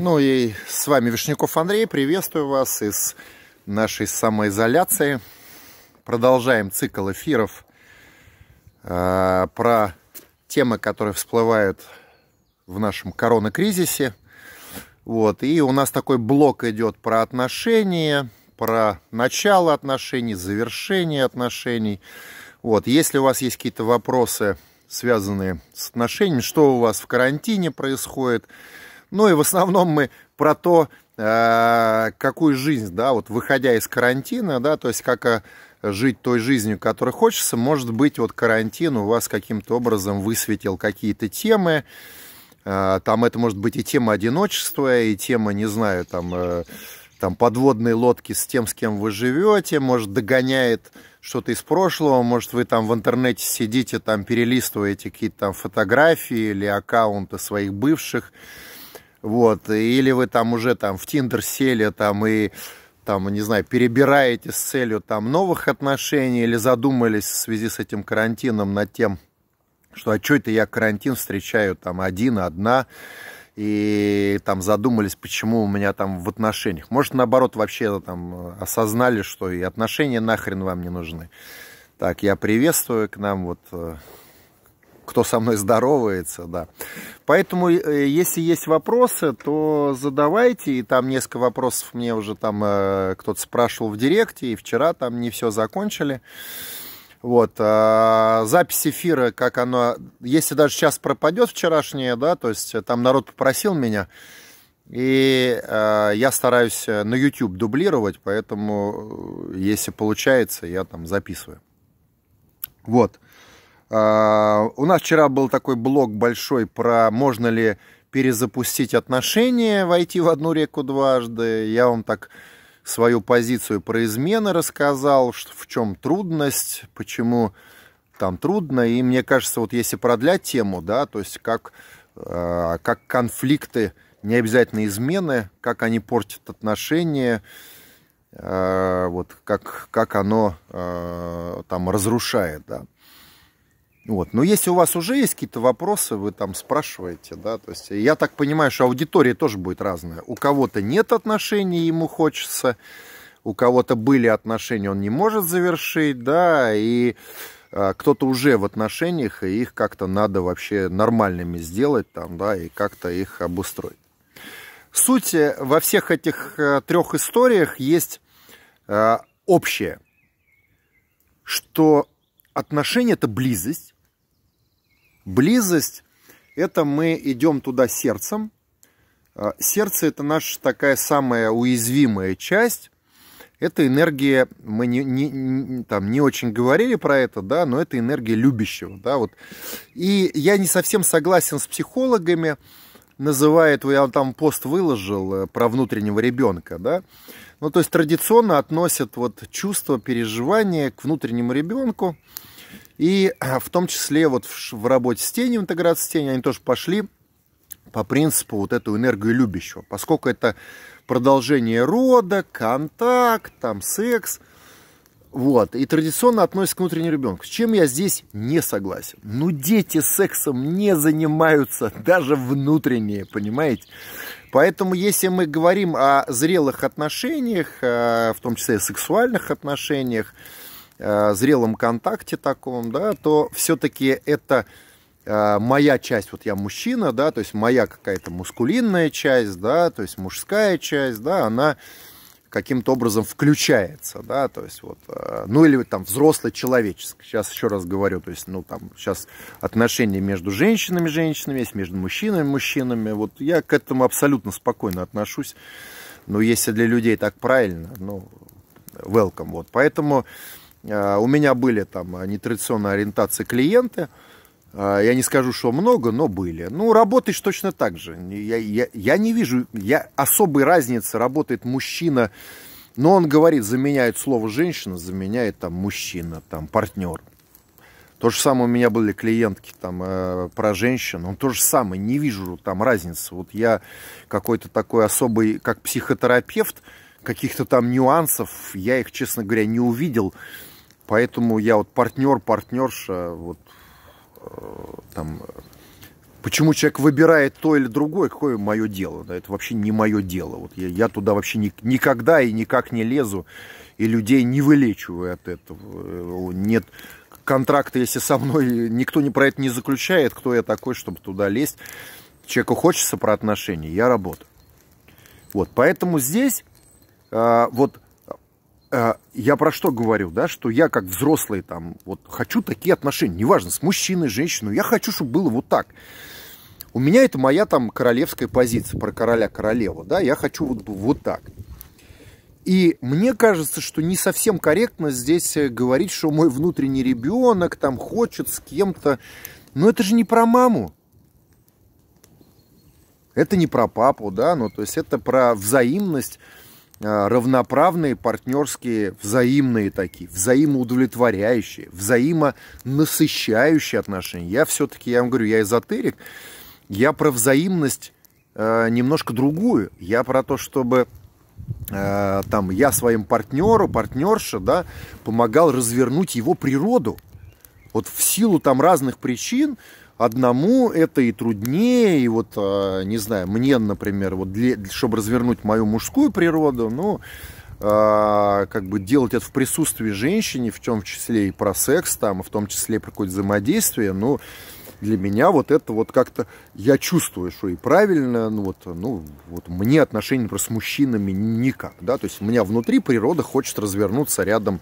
Ну и с вами Вишняков Андрей. Приветствую вас из нашей самоизоляции. Продолжаем цикл эфиров э, про темы, которые всплывают в нашем коронакризисе. Вот. И у нас такой блок идет про отношения, про начало отношений, завершение отношений. Вот. Если у вас есть какие-то вопросы, связанные с отношениями, что у вас в карантине происходит, ну и в основном мы про то, э, какую жизнь, да, вот выходя из карантина, да, то есть как э, жить той жизнью, которой хочется. Может быть, вот карантин у вас каким-то образом высветил какие-то темы. Э, там это может быть и тема одиночества, и тема, не знаю, там, там подводные лодки с тем, с кем вы живете. Может, догоняет что-то из прошлого. Может, вы там в интернете сидите, там перелистываете какие-то там фотографии или аккаунты своих бывших. Вот, или вы там уже там в Тиндер сели там и там, не знаю, перебираете с целью там новых отношений или задумались в связи с этим карантином над тем, что а что это я карантин встречаю там один, одна, и там задумались, почему у меня там в отношениях. Может, наоборот, вообще там осознали, что и отношения нахрен вам не нужны. Так, я приветствую к нам вот э, кто со мной здоровается, да. Поэтому, э, если есть вопросы, то задавайте. И там несколько вопросов мне уже там э, кто-то спрашивал в директе, и вчера там не все закончили. Вот, а, запись эфира, как она, если даже сейчас пропадет вчерашняя, да, то есть э, там народ попросил меня, и э, я стараюсь э, на YouTube дублировать, поэтому, если получается, я там записываю. Вот. А, у нас вчера был такой блог большой про можно ли перезапустить отношения, войти в одну реку дважды. Я вам так свою позицию про измены рассказал, в чем трудность, почему там трудно. И мне кажется, вот если продлять тему, да, то есть как, а, как конфликты, не обязательно измены, как они портят отношения, а, вот как, как оно там разрушает, да. Вот. Но если у вас уже есть какие-то вопросы, вы там спрашиваете, да, то есть я так понимаю, что аудитория тоже будет разная. У кого-то нет отношений, ему хочется, у кого-то были отношения, он не может завершить, да, и а, кто-то уже в отношениях, и их как-то надо вообще нормальными сделать там, да, и как-то их обустроить. Суть э, во всех этих а, э, трех историях есть а, общее, что отношения – это близость, Близость – это мы идем туда сердцем. А, сердце – это наша такая самая уязвимая часть. Это энергия, мы не, не, там, не очень говорили про это, да, но это энергия любящего. Да, вот. И я не совсем согласен с психологами, называет, я там пост выложил э, про внутреннего ребенка, да, ну, то есть традиционно относят вот чувство переживания к внутреннему ребенку, и э, в том числе вот в, в работе с тенью, интеграции тени, они тоже пошли по принципу вот эту энергию любящего. Поскольку это продолжение рода, контакт, там секс. Вот. И традиционно относится к внутреннему ребенку. С чем я здесь не согласен? Ну, дети сексом не занимаются, даже внутренние, понимаете? Поэтому, если мы говорим о зрелых отношениях, э, в том числе и сексуальных отношениях, Э, зрелом контакте таком, да, то все-таки это э, моя часть, вот я мужчина, да, то есть моя какая-то мускулинная часть, да, то есть мужская часть, да, она каким-то образом включается, да, то есть вот, э, ну или там взрослый человеческий, сейчас еще раз говорю, то есть, ну там сейчас отношения между женщинами женщинами есть, между мужчинами мужчинами, вот я к этому абсолютно спокойно отношусь, но если для людей так правильно, ну, welcome, вот, поэтому а, у меня были там а, нетрадиционной ориентации клиенты. А, я не скажу, что много, но были. Ну, работаешь точно так же. Я, я, я не вижу я, особой разницы, работает мужчина, но он говорит, заменяет слово женщина, заменяет там мужчина, там партнер. То же самое у меня были клиентки там э, про женщин. Он то же самое, не вижу там разницы. Вот я какой-то такой особый, как психотерапевт, каких-то там нюансов, я их, честно говоря, не увидел. Поэтому я вот партнер, партнерша, вот э, там, почему человек выбирает то или другое, какое мое дело, да, это вообще не мое дело. Вот я, я туда вообще ни, никогда и никак не лезу, и людей не вылечиваю от этого. Нет контракта, если со мной никто не про это не заключает, кто я такой, чтобы туда лезть. Человеку хочется про отношения, я работаю. Вот, поэтому здесь, э, вот, Э, я про что говорю, да, что я как взрослый там вот хочу такие отношения, неважно, с мужчиной, женщиной, я хочу, чтобы было вот так. У меня это моя там королевская позиция про короля-королеву, да, я хочу вот, вот так. И мне кажется, что не совсем корректно здесь э, говорить, что мой внутренний ребенок там хочет с кем-то, но это же не про маму. Это не про папу, да, ну то есть это про взаимность Э, равноправные партнерские, взаимные такие, взаимоудовлетворяющие, взаимонасыщающие отношения. Я все-таки, я вам говорю, я эзотерик, я про взаимность э, немножко другую. Я про то, чтобы э, там я своим партнеру, партнерше, да, помогал развернуть его природу. Вот в силу там разных причин, одному это и труднее, и вот, а, не знаю, мне, например, вот для, чтобы развернуть мою мужскую природу, ну, а, как бы делать это в присутствии женщины, в том числе и про секс, там, в том числе и про какое-то взаимодействие, ну, для меня вот это вот как-то я чувствую, что и правильно, ну вот, ну вот мне отношения просто с мужчинами никак, да, то есть у меня внутри природа хочет развернуться рядом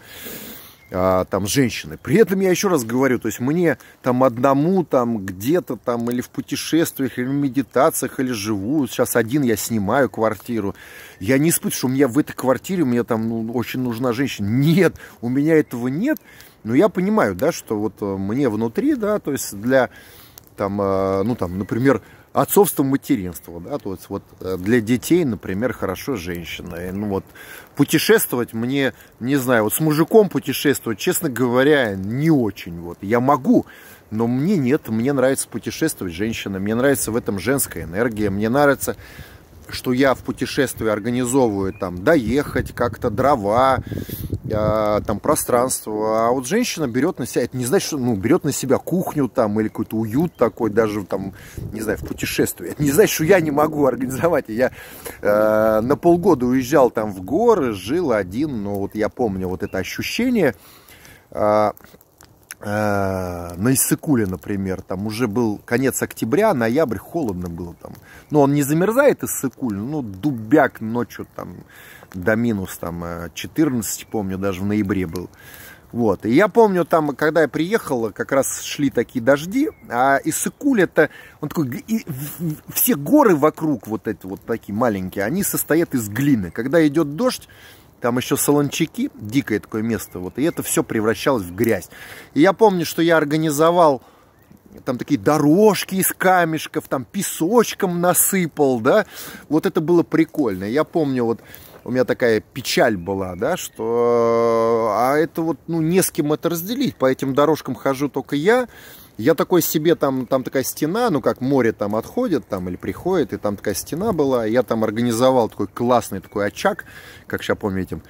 а, там женщины. При этом я еще раз говорю, то есть мне там одному там где-то там или в путешествиях, или в медитациях, или живу, сейчас один я снимаю квартиру, я не испытываю, что у меня в этой квартире мне там ну, очень нужна женщина. Нет, у меня этого нет, но я понимаю, да, что вот э, мне внутри, да, то есть для там, э, ну там, например, отцовство материнство. Да? То есть вот э, для детей, например, хорошо женщина. И, ну, вот, путешествовать мне, не знаю, вот с мужиком путешествовать, честно говоря, не очень. Вот. Я могу, но мне нет. Мне нравится путешествовать женщина. Мне нравится в этом женская энергия. Мне нравится что я в путешествии организовываю там доехать как-то дрова, э, там пространство, а вот женщина берет на себя, это не значит, что ну, берет на себя кухню там или какой-то уют такой даже там, не знаю, в путешествии. Это не значит, что я не могу организовать. Я э, на полгода уезжал там в горы, жил один, но вот я помню вот это ощущение, э, Э, на Иссыкуле, например, там уже был конец октября, ноябрь, холодно было там. Но он не замерзает Иссыкуль, ну, дубяк ночью там до минус там 14, э, помню, даже в ноябре был. Вот. И я помню, там, когда я приехал, как раз шли такие дожди, а Иссыкуль это, он такой, и все горы вокруг вот эти вот такие маленькие, они состоят из глины. Когда идет дождь, там еще солончаки, дикое такое место, вот, и это все превращалось в грязь. И я помню, что я организовал там такие дорожки из камешков, там песочком насыпал, да, вот это было прикольно. Я помню, вот у меня такая печаль была, да, что а это вот, ну, не с кем это разделить, по этим дорожкам хожу только я, я такой себе, там, там такая стена, ну как море там отходит там или приходит, и там такая стена была. Я там организовал такой классный такой очаг, как сейчас помню этим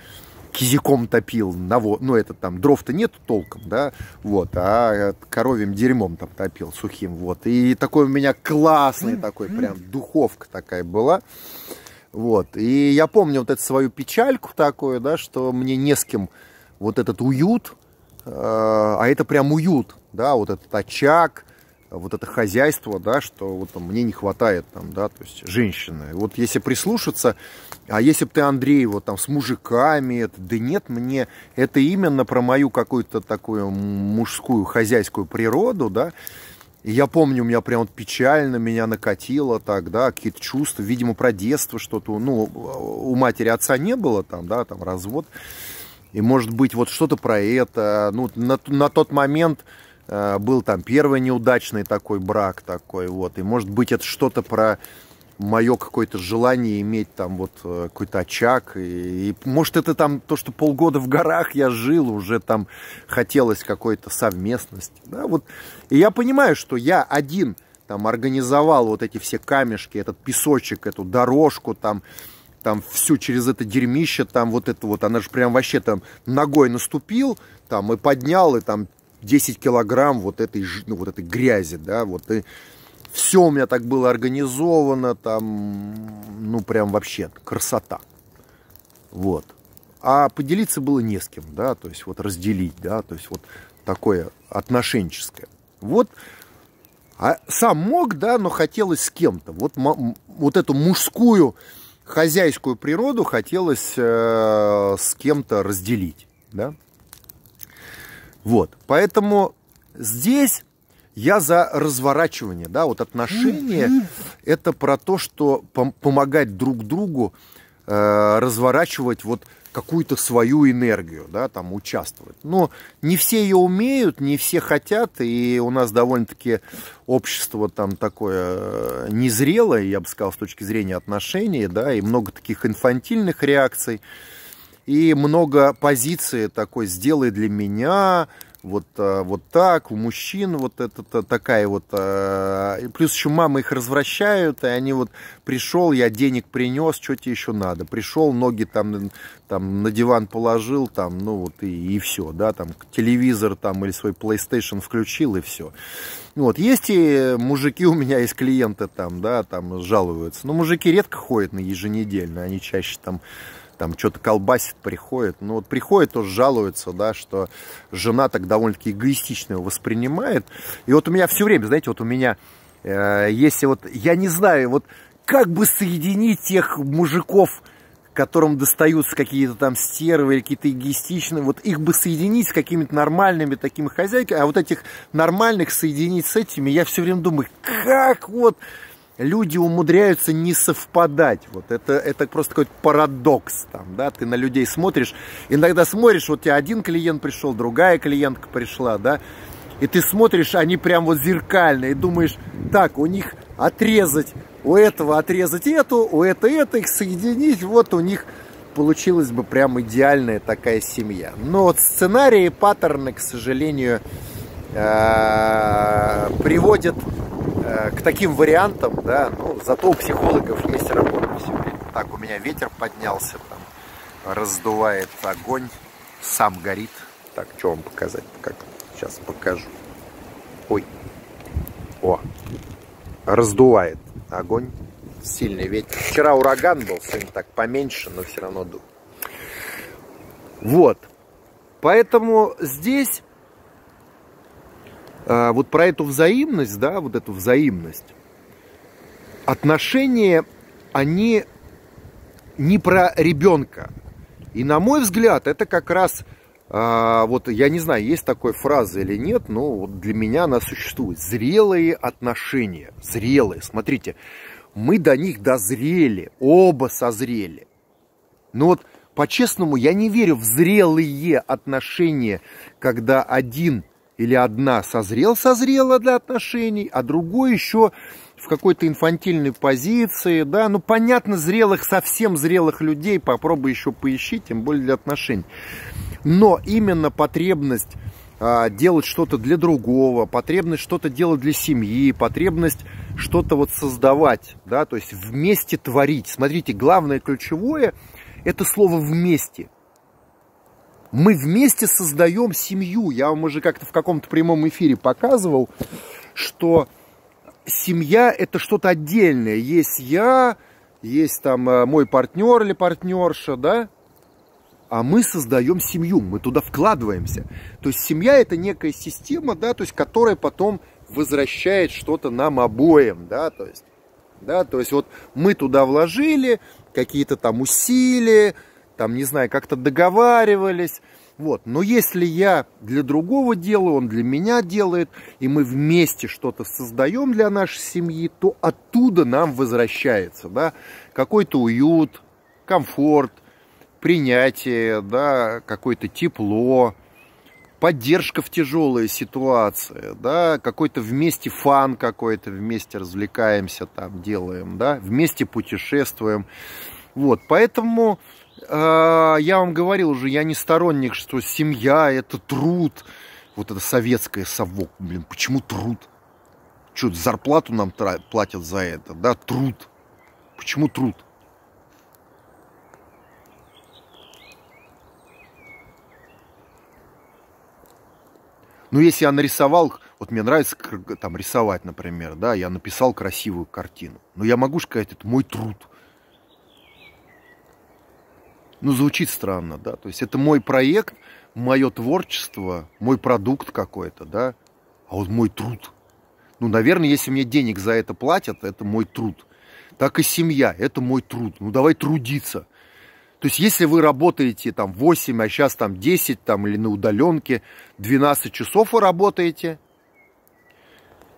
кизиком топил, наво... ну это там дров-то нет толком, да, вот, а э, коровьим дерьмом там топил сухим, вот. И такой у меня классный такой прям духовка такая была. Вот. И я помню вот эту свою печальку такую, да, что мне не с кем вот этот уют, э, а это прям уют, да, вот этот очаг, вот это хозяйство, да, что вот там, мне не хватает там, да, то есть женщины. Вот если прислушаться, а если бы ты, Андрей, вот там с мужиками, это, да нет, мне это именно про мою какую-то такую мужскую хозяйскую природу, да, я помню, у меня прям вот печально меня накатило так, да, какие-то чувства, видимо, про детство что-то, ну, у матери отца не было там, да, там развод, и может быть вот что-то про это, ну, на, на тот момент, Э, был там первый неудачный такой брак такой вот. И может быть это что-то про мое какое-то желание иметь там вот э, какой-то очаг. И, и может это там то, что полгода в горах я жил, уже там хотелось какой-то совместности. Да, вот. И я понимаю, что я один там организовал вот эти все камешки, этот песочек, эту дорожку там, там все через это дерьмище, там вот это вот, она же прям вообще там ногой наступил, там и поднял, и там 10 килограмм вот этой, ну, вот этой грязи, да, вот и все у меня так было организовано, там, ну, прям вообще красота. Вот. А поделиться было не с кем, да, то есть вот разделить, да, то есть вот такое отношенческое. Вот а сам мог, да, но хотелось с кем-то. Вот, вот эту мужскую хозяйскую природу хотелось э, с кем-то разделить, да. Вот, поэтому здесь я за разворачивание, да, вот отношения это про то, что пом- помогать друг другу э, разворачивать вот какую-то свою энергию, да, там участвовать. Но не все ее умеют, не все хотят, и у нас довольно-таки общество там такое э, незрелое, я бы сказал, с точки зрения отношений, да, и много таких инфантильных реакций и много позиции такой сделай для меня, вот, э, вот так, у мужчин вот это такая вот, э, плюс еще мамы их развращают, и они вот, пришел, я денег принес, что тебе еще надо, пришел, ноги там, там на диван положил, там, ну вот и, и все, да, там телевизор там или свой PlayStation включил и все. Ну вот, есть и мужики у меня, есть клиенты там, да, там жалуются, но мужики редко ходят на еженедельно, они чаще там там что-то колбасит, приходит. Ну вот приходит, тоже жалуется, да, что жена так довольно-таки эгоистично его воспринимает. И вот у меня все время, знаете, вот у меня, э, если вот, я не знаю, вот как бы соединить тех мужиков, которым достаются какие-то там стервы или какие-то эгоистичные, вот их бы соединить с какими-то нормальными такими хозяйками, а вот этих нормальных соединить с этими, я все время думаю, как вот люди умудряются не совпадать. Вот это, это просто какой-то парадокс. Там, да? Ты на людей смотришь, иногда смотришь, вот у тебя один клиент пришел, другая клиентка пришла, да, и ты смотришь, они прям вот зеркальные, и думаешь, так, у них отрезать, у этого отрезать эту, у это это, их соединить, вот у них получилась бы прям идеальная такая семья. Но вот сценарии и паттерны, к сожалению, э, приводит э, к таким вариантам, да, ну, зато у психологов есть работа все время. Так, у меня ветер поднялся, там раздувает огонь, сам горит. Так, что вам показать? Как? Сейчас покажу. Ой. О. Раздувает огонь. Сильный ветер. Вчера ураган был, сегодня так поменьше, но все равно дух. Вот. Поэтому здесь а, вот про эту взаимность, да, вот эту взаимность, отношения, они не про ребенка. И на мой взгляд, это как раз, а, вот я не знаю, есть такой фраза или нет, но вот для меня она существует. Зрелые отношения, зрелые. Смотрите, мы до них дозрели, оба созрели. Но вот по-честному я не верю в зрелые отношения, когда один – или одна созрел-созрела для отношений, а другой еще в какой-то инфантильной позиции, да, ну понятно, зрелых, совсем зрелых людей попробуй еще поищи, тем более для отношений. Но именно потребность а, делать что-то для другого, потребность что-то делать для семьи, потребность что-то вот создавать, да, то есть вместе творить. Смотрите, главное ключевое – это слово «вместе» мы вместе создаем семью. Я вам уже как-то в каком-то прямом эфире показывал, что семья это что-то отдельное. Есть я, есть там э, мой партнер или партнерша, да, а мы создаем семью, мы туда вкладываемся. То есть семья это некая система, да, то есть которая потом возвращает что-то нам обоим, да, то есть, да, то есть вот мы туда вложили какие-то там усилия, там, не знаю, как-то договаривались. Вот. Но если я для другого делаю, он для меня делает, и мы вместе что-то создаем для нашей семьи, то оттуда нам возвращается да, какой-то уют, комфорт, принятие, да, какое-то тепло, поддержка в тяжелые ситуации, да, какой-то вместе фан какой-то, вместе развлекаемся там, делаем, да, вместе путешествуем. Вот, поэтому а, я вам говорил уже, я не сторонник, что семья – это труд. Вот это советское совок, блин, почему труд? Что, зарплату нам платят за это, да, труд. Почему труд? Ну, если я нарисовал, вот мне нравится там рисовать, например, да, я написал красивую картину. Но я могу сказать, это мой труд – ну, звучит странно, да, то есть это мой проект, мое творчество, мой продукт какой-то, да, а вот мой труд. Ну, наверное, если мне денег за это платят, это мой труд. Так и семья, это мой труд. Ну, давай трудиться. То есть, если вы работаете там 8, а сейчас там 10, там или на удаленке, 12 часов вы работаете,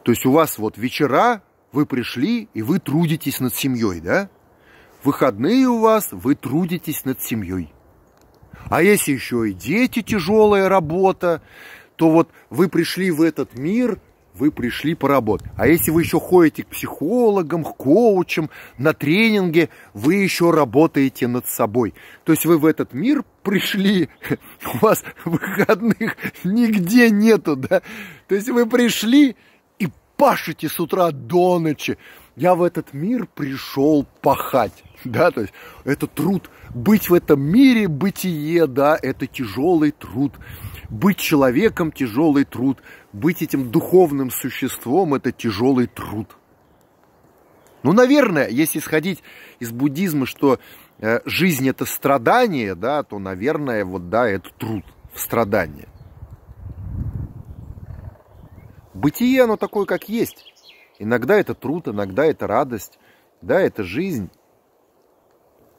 то есть у вас вот вечера, вы пришли и вы трудитесь над семьей, да? выходные у вас, вы трудитесь над семьей. А если еще и дети, тяжелая работа, то вот вы пришли в этот мир, вы пришли поработать. А если вы еще ходите к психологам, к коучам, на тренинге, вы еще работаете над собой. То есть вы в этот мир пришли, у вас выходных нигде нету, да? То есть вы пришли и пашете с утра до ночи я в этот мир пришел пахать, да, то есть это труд. Быть в этом мире, бытие, да, это тяжелый труд. Быть человеком – тяжелый труд. Быть этим духовным существом – это тяжелый труд. Ну, наверное, если исходить из буддизма, что э, жизнь – это страдание, да, то, наверное, вот, да, это труд в страдании. Бытие, оно такое, как есть. Иногда это труд, иногда это радость, да, это жизнь.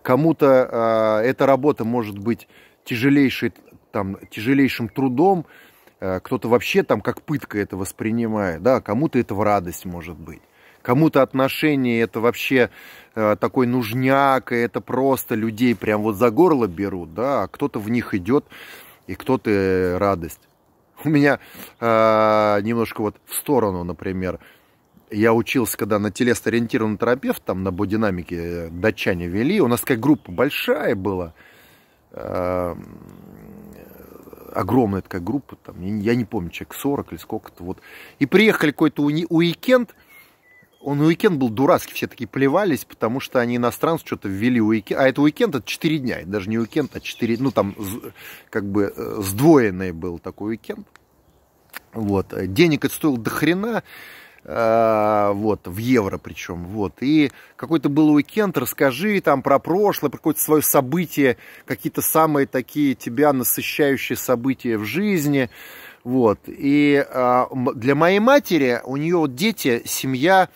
Кому-то э, эта работа может быть тяжелейшей, там, тяжелейшим трудом, э, кто-то вообще там как пытка это воспринимает, да, кому-то это в радость может быть. Кому-то отношения это вообще э, такой нужняк, и это просто людей прям вот за горло берут, да, а кто-то в них идет, и кто-то э, радость. У меня э, немножко вот в сторону, например, я учился, когда на телесно-ориентированный терапевт, там на бодинамике э, датчане вели, у нас такая группа большая была, эм, огромная такая группа, там, я не помню, человек 40 или сколько-то, вот. И приехали какой-то уикенд, он уикенд был дурацкий, все такие плевались, потому что они иностранцы что-то ввели уикенд. А это уикенд, это 4 дня, даже не уикенд, а 4, ну там как бы э, сдвоенный был такой уикенд. Вот, денег это стоило до хрена, а, вот, в евро причем, вот, и какой-то был уикенд, расскажи там про прошлое, про какое-то свое событие, какие-то самые такие тебя насыщающие события в жизни, вот, и а, для моей матери, у нее вот дети, семья,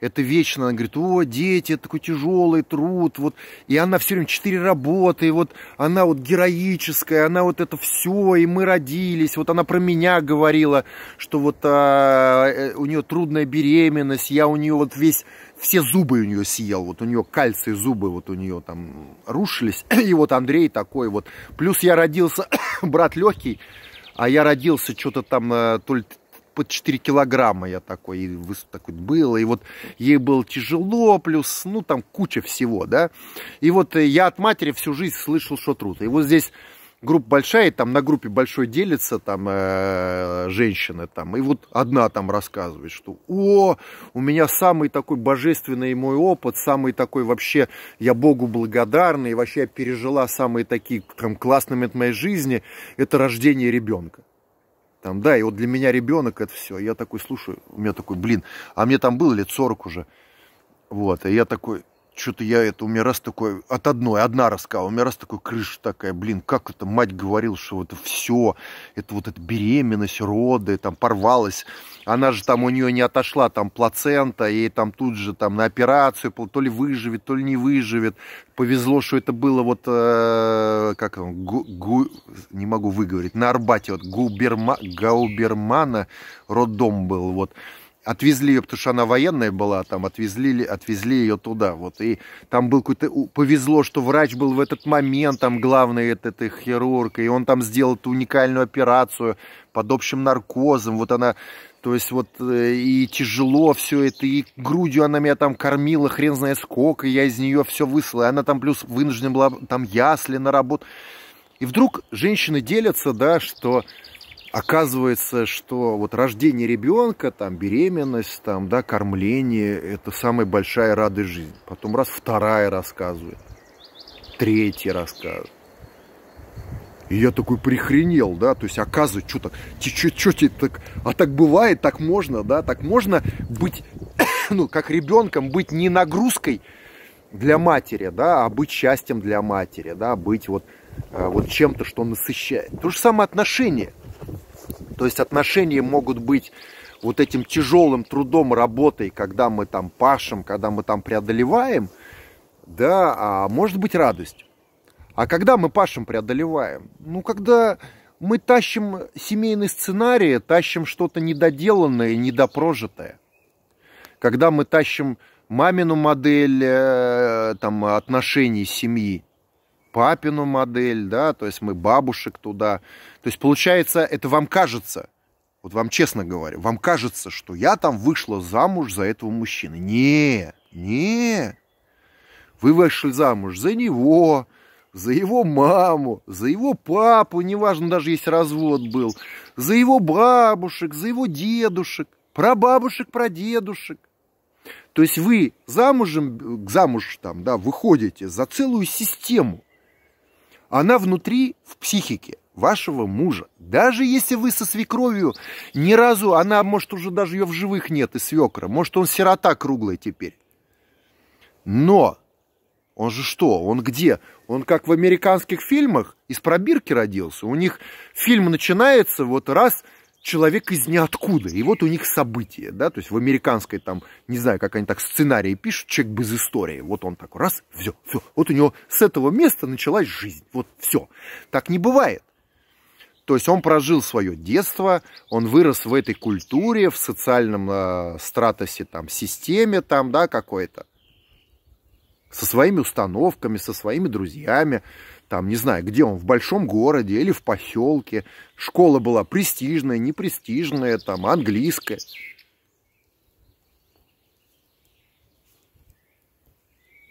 это вечно, она говорит, о, дети, это такой тяжелый труд, вот, и она все время четыре работы, и вот она вот героическая, она вот это все, и мы родились, вот она про меня говорила, что вот а, э, у нее трудная беременность, я у нее вот весь, все зубы у нее съел, вот у нее кальций зубы вот у нее там рушились, и вот Андрей такой вот, плюс я родился, брат легкий, а я родился что-то там, э, то ли под 4 килограмма я такой, и такой был и вот ей было тяжело, плюс, ну, там куча всего, да. И вот э, я от матери всю жизнь слышал, что труд. И вот здесь группа большая, и там на группе большой делится там э, женщины там, и вот одна там рассказывает, что о, у меня самый такой божественный мой опыт, самый такой вообще, я Богу благодарный и вообще я пережила самые такие там классные моменты моей жизни, это рождение ребенка. Там, да, и вот для меня ребенок это все. Я такой, слушаю, у меня такой, блин, а мне там было лет 40 уже. Вот, и я такой, что-то я это, у меня раз такое от одной, одна раска, а у меня раз такой крыша такая, блин, как это мать говорила, что это все, это вот эта беременность, роды, там порвалась, она же там у нее не отошла, там плацента, ей там тут же там на операцию, то ли выживет, то ли не выживет, повезло, что это было вот, э, как он, гу, гу, не могу выговорить, на Арбате, вот Губерма, Гаубермана роддом был, вот, отвезли ее, потому что она военная была, там отвезли, отвезли ее туда. Вот. И там был какой-то... Повезло, что врач был в этот момент, там главный этот, этот хирург, и он там сделал эту уникальную операцию под общим наркозом. Вот она... То есть вот э, и тяжело все это, и грудью она меня там кормила, хрен знает сколько, я из нее все выслала. И она там плюс вынуждена была там ясли на работу. И вдруг женщины делятся, да, что оказывается, что вот рождение ребенка, там, беременность, там, да, кормление – это самая большая радость жизни. Потом раз вторая рассказывает, третья рассказывает. И я такой прихренел, да, то есть оказывается, что так, что, что тебе так, а так бывает, так можно, да, так можно быть, ну, как ребенком, быть не нагрузкой для матери, да, а быть счастьем для матери, да, быть вот, э, вот чем-то, что насыщает. То же самое отношение – то есть отношения могут быть вот этим тяжелым трудом, работой, когда мы там пашем, когда мы там преодолеваем, да, а может быть радость. А когда мы пашем, преодолеваем? Ну, когда мы тащим семейный сценарий, тащим что-то недоделанное, недопрожитое. Когда мы тащим мамину модель э, там, отношений семьи, папину модель, да, то есть мы бабушек туда. То есть получается, это вам кажется, вот вам честно говорю, вам кажется, что я там вышла замуж за этого мужчины. Не, не. Вы вышли замуж за него, за его маму, за его папу, неважно, даже есть развод был, за его бабушек, за его дедушек, про бабушек, про дедушек. То есть вы замужем, замуж там, да, выходите за целую систему. Она внутри, в психике вашего мужа. Даже если вы со свекровью ни разу, она, может, уже даже ее в живых нет, и свекра, может, он сирота круглая теперь. Но он же что? Он где? Он как в американских фильмах из пробирки родился. У них фильм начинается, вот раз – человек из ниоткуда. И вот у них событие, да, то есть в американской там, не знаю, как они так сценарии пишут, человек без истории. Вот он такой раз, все, все. Вот у него с этого места началась жизнь. Вот все. Так не бывает. То есть он прожил свое детство, он вырос в этой культуре, в социальном э, стратосе, там, системе, там, да, какой-то. Со своими установками, со своими друзьями там, не знаю, где он, в большом городе или в поселке. Школа была престижная, непрестижная, там, английская.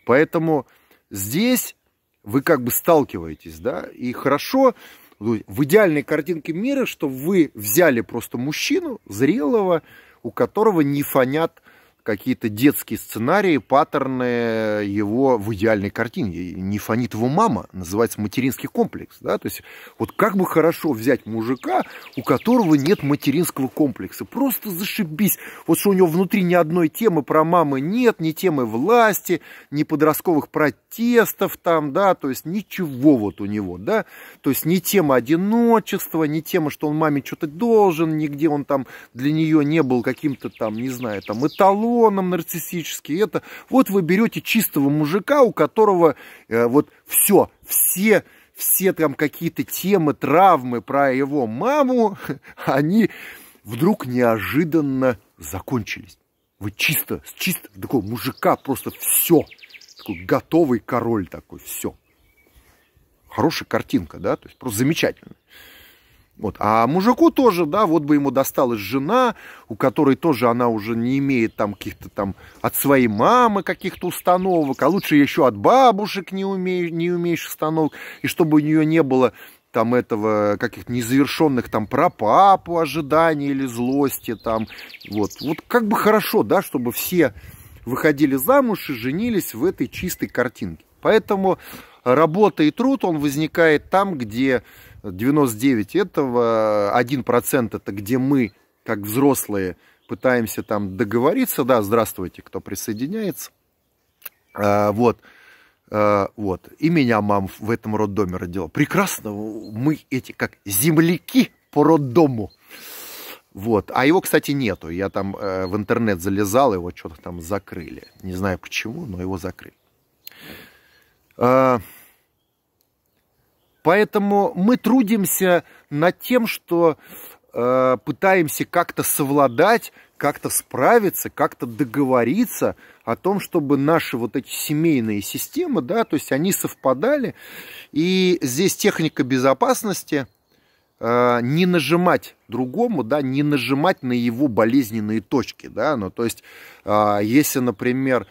Поэтому здесь вы как бы сталкиваетесь, да, и хорошо ну, в идеальной картинке мира, что вы взяли просто мужчину зрелого, у которого не фонят какие-то детские сценарии, паттерны его в идеальной картине. Не фонит его мама, называется материнский комплекс. Да? То есть вот как бы хорошо взять мужика, у которого нет материнского комплекса. Просто зашибись. Вот что у него внутри ни одной темы про мамы нет, ни темы власти, ни подростковых протестов там, да, то есть ничего вот у него, да. То есть ни тема одиночества, ни тема, что он маме что-то должен, нигде он там для нее не был каким-то там, не знаю, там эталоном, склоном нарциссический это вот вы берете чистого мужика, у которого э, вот все, все все там какие-то темы, травмы про его маму, они вдруг неожиданно закончились. Вы чисто, с чисто такого мужика просто все. Такой готовый король такой, все. Хорошая картинка, да? То есть просто замечательно. Вот. А мужику тоже, да, вот бы ему досталась жена, у которой тоже она уже не имеет там каких-то там от своей мамы каких-то установок, а лучше еще от бабушек не, уме, не умеешь установок, и чтобы у нее не было там этого каких-то незавершенных там про папу ожиданий или злости там. Вот. вот как бы хорошо, да, чтобы все выходили замуж и женились в этой чистой картинке. Поэтому работа и труд, он возникает там, где 99 этого, 1% это где мы, как взрослые, пытаемся там договориться, да, здравствуйте, кто присоединяется, а, вот, а, вот, и меня мам в этом роддоме родила. Прекрасно, мы эти как земляки по роддому, вот, а его, кстати, нету, я там э, в интернет залезал, его что-то там закрыли, не знаю почему, но его закрыли. А, Поэтому мы трудимся над тем, что э, пытаемся как-то совладать, как-то справиться, как-то договориться о том, чтобы наши вот эти семейные системы, да, то есть они совпадали. И здесь техника безопасности э, не нажимать другому, да, не нажимать на его болезненные точки, да, ну, то есть, э, если, например,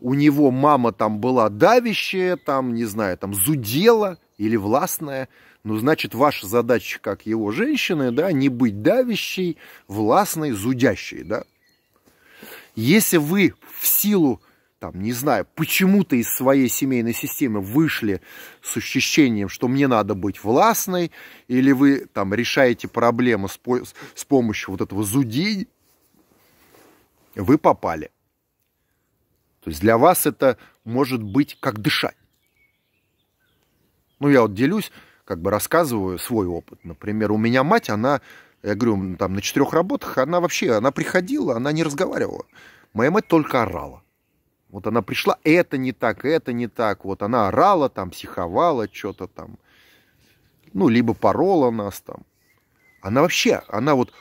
у него мама там была давящая, там, не знаю, там, зудела, или властная, ну, значит, ваша задача, как его женщины, да, не быть давящей, властной, зудящей, да. Если вы в силу, там, не знаю, почему-то из своей семейной системы вышли с ощущением, что мне надо быть властной, или вы там решаете проблемы с, по с помощью вот этого зудень, вы попали. То есть для вас это может быть как дышать. Ну, я вот делюсь, как бы рассказываю свой опыт. Например, у меня мать, она, я говорю, там на четырех работах, она вообще, она приходила, она не разговаривала. Моя мать только орала. Вот она пришла, это не так, это не так. Вот она орала там, психовала что-то там. Ну, либо порола нас там. Она вообще, она вот,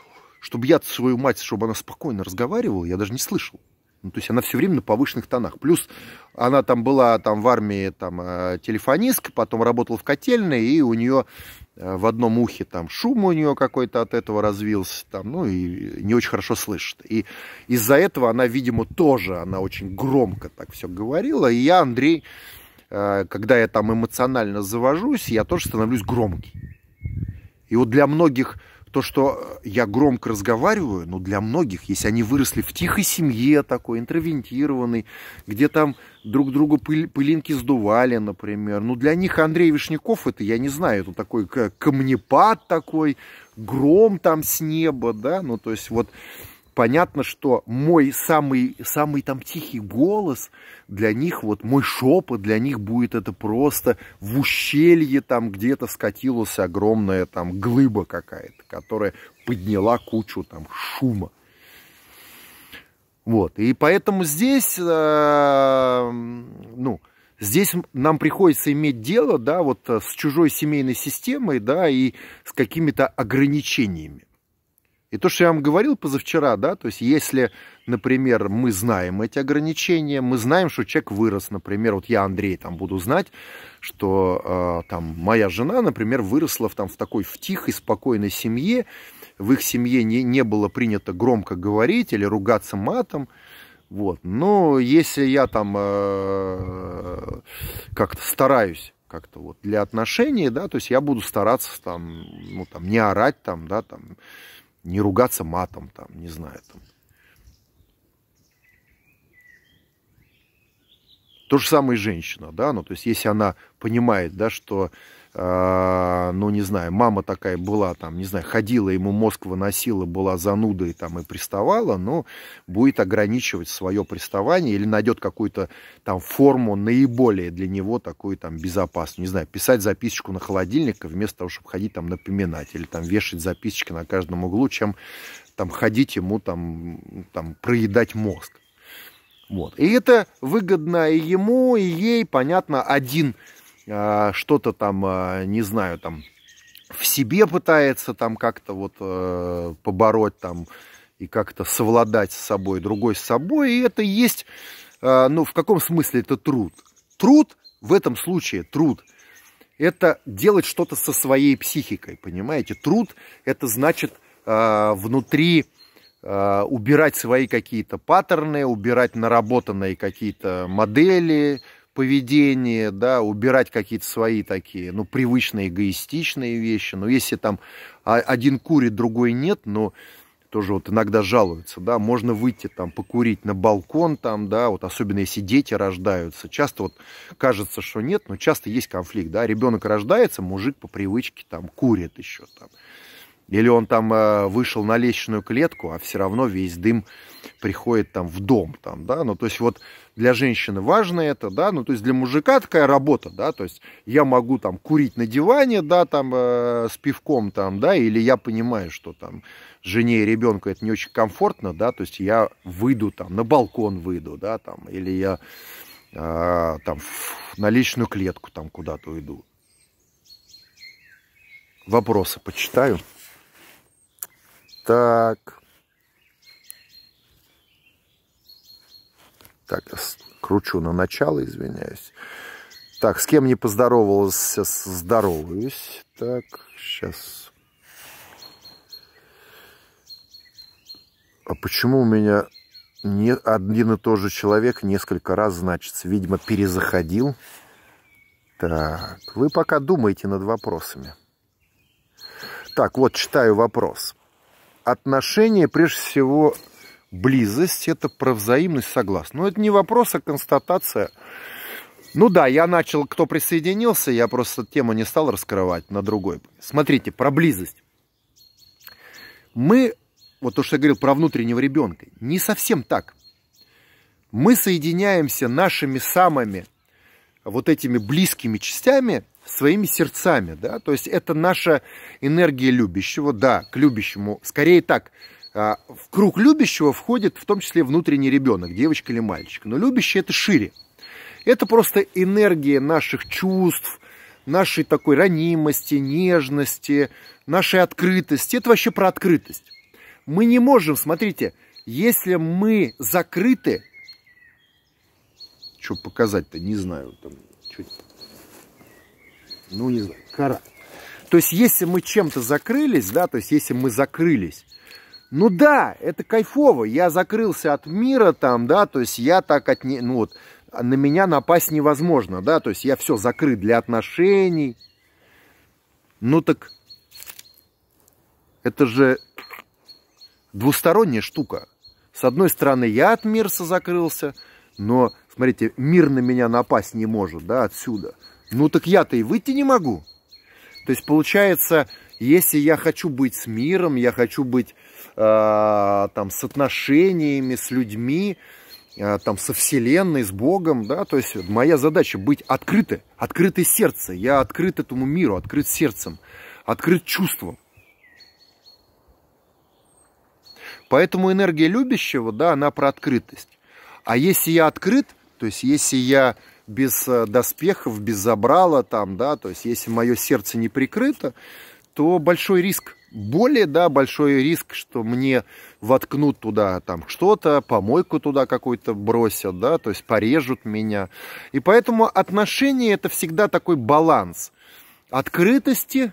чтобы я свою мать, чтобы она спокойно разговаривала, я даже не слышал. Ну, то есть она все время на повышенных тонах. Плюс она там была там, в армии там, э, телефонистка, потом работала в котельной, и у нее э, в одном ухе там шум у нее какой-то от этого развился, там, ну и не очень хорошо слышит. И из-за этого она, видимо, тоже, она очень громко так все говорила. И я, Андрей, э, когда я там эмоционально завожусь, я тоже становлюсь громкий. И вот для многих то, что я громко разговариваю, ну, для многих, если они выросли в тихой семье такой, интровентированной, где там друг друга пыль, пылинки сдували, например, ну, для них Андрей Вишняков, это, я не знаю, это такой камнепад такой, гром там с неба, да, ну, то есть вот понятно, что мой самый, самый там тихий голос для них, вот мой шепот для них будет это просто в ущелье там где-то скатилась огромная там глыба какая-то, которая подняла кучу там шума. Вот, и поэтому здесь, э, ну, здесь нам приходится иметь дело, да, вот э, с чужой семейной системой, да, и с какими-то ограничениями. И то, что я вам говорил позавчера, да, то есть если, например, мы знаем эти ограничения, мы знаем, что человек вырос, например, вот я, Андрей, там буду знать, что э, там моя жена, например, выросла в, там, в такой в тихой, спокойной семье, в их семье не, не было принято громко говорить или ругаться матом, вот. Но если я там э, как-то стараюсь как-то вот для отношений, да, то есть я буду стараться там, ну, там, не орать там, да, там, не ругаться матом, там, не знаю, там. То же самое и женщина, да, ну, то есть если она понимает, да, что а, ну, не знаю, мама такая была, там, не знаю, ходила, ему мозг выносила, была занудой там и приставала, но будет ограничивать свое приставание или найдет какую-то там форму наиболее для него такую там безопасную. Не знаю, писать записочку на холодильник вместо того, чтобы ходить там напоминать или там вешать записочки на каждом углу, чем там ходить ему там, там проедать мозг. Вот. И это выгодно и ему, и ей, понятно, один – а, что-то там, а, не знаю, там в себе пытается там как-то вот э, побороть там и как-то совладать с собой, другой с собой. И это есть, а, ну, в каком смысле это труд? Труд, в этом случае труд, это делать что-то со своей психикой, понимаете? Труд, это значит внутри убирать свои какие-то паттерны, убирать наработанные какие-то модели, поведение, да, убирать какие-то свои такие, ну, привычные эгоистичные вещи. Но ну, если там один курит, другой нет, но тоже вот иногда жалуются, да, можно выйти там покурить на балкон там, да, вот особенно если дети рождаются, часто вот кажется, что нет, но часто есть конфликт, да, ребенок рождается, мужик по привычке там курит еще там, или он там э, вышел на лестничную клетку, а все равно весь дым приходит там в дом, там, да, ну, то есть вот для женщины важно это, да, ну, то есть для мужика такая работа, да, то есть я могу там курить на диване, да, там, э, с пивком, там, да, или я понимаю, что там жене и ребенку это не очень комфортно, да, то есть я выйду там, на балкон выйду, да, там, или я э, там на личную клетку там куда-то уйду. Вопросы почитаю. Так. Так, я кручу на начало, извиняюсь. Так, с кем не поздоровался? здороваюсь. Так, сейчас. А почему у меня не, один и тот же человек несколько раз значится? Видимо, перезаходил. Так, вы пока думаете над вопросами. Так, вот читаю вопрос отношения, прежде всего, близость, это про взаимность согласна. Но это не вопрос, а констатация. Ну да, я начал, кто присоединился, я просто тему не стал раскрывать на другой. Смотрите, про близость. Мы, вот то, что я говорил про внутреннего ребенка, не совсем так. Мы соединяемся нашими самыми вот этими близкими частями своими сердцами, да, то есть это наша энергия любящего, да, к любящему, скорее так, а, в круг любящего входит в том числе внутренний ребенок, девочка или мальчик, но любящий это шире, это просто энергия наших чувств, нашей такой ранимости, нежности, нашей открытости, это вообще про открытость. Мы не можем, смотрите, если мы закрыты, что показать-то, не знаю. Там, чуть... Ну, не знаю, кора. То есть, если мы чем-то закрылись, да, то есть, если мы закрылись, ну да, это кайфово, я закрылся от мира там, да, то есть я так от, не, ну вот, на меня напасть невозможно, да, то есть я все закрыт для отношений. Ну так, это же двусторонняя штука. С одной стороны, я от мирса закрылся, но, смотрите, мир на меня напасть не может, да, отсюда. Ну так я-то и выйти не могу. То есть получается, если я хочу быть с миром, я хочу быть э, там с отношениями, с людьми, э, там со вселенной, с Богом, да, то есть моя задача быть открытой, открытой сердце. Я открыт этому миру, открыт сердцем, открыт чувством. Поэтому энергия любящего, да, она про открытость. А если я открыт, то есть если я без э, доспехов, без забрала там, да, то есть если мое сердце не прикрыто, то большой риск. Более, да, большой риск, что мне воткнут туда там что-то, помойку туда какую-то бросят, да, то есть порежут меня. И поэтому отношения это всегда такой баланс открытости,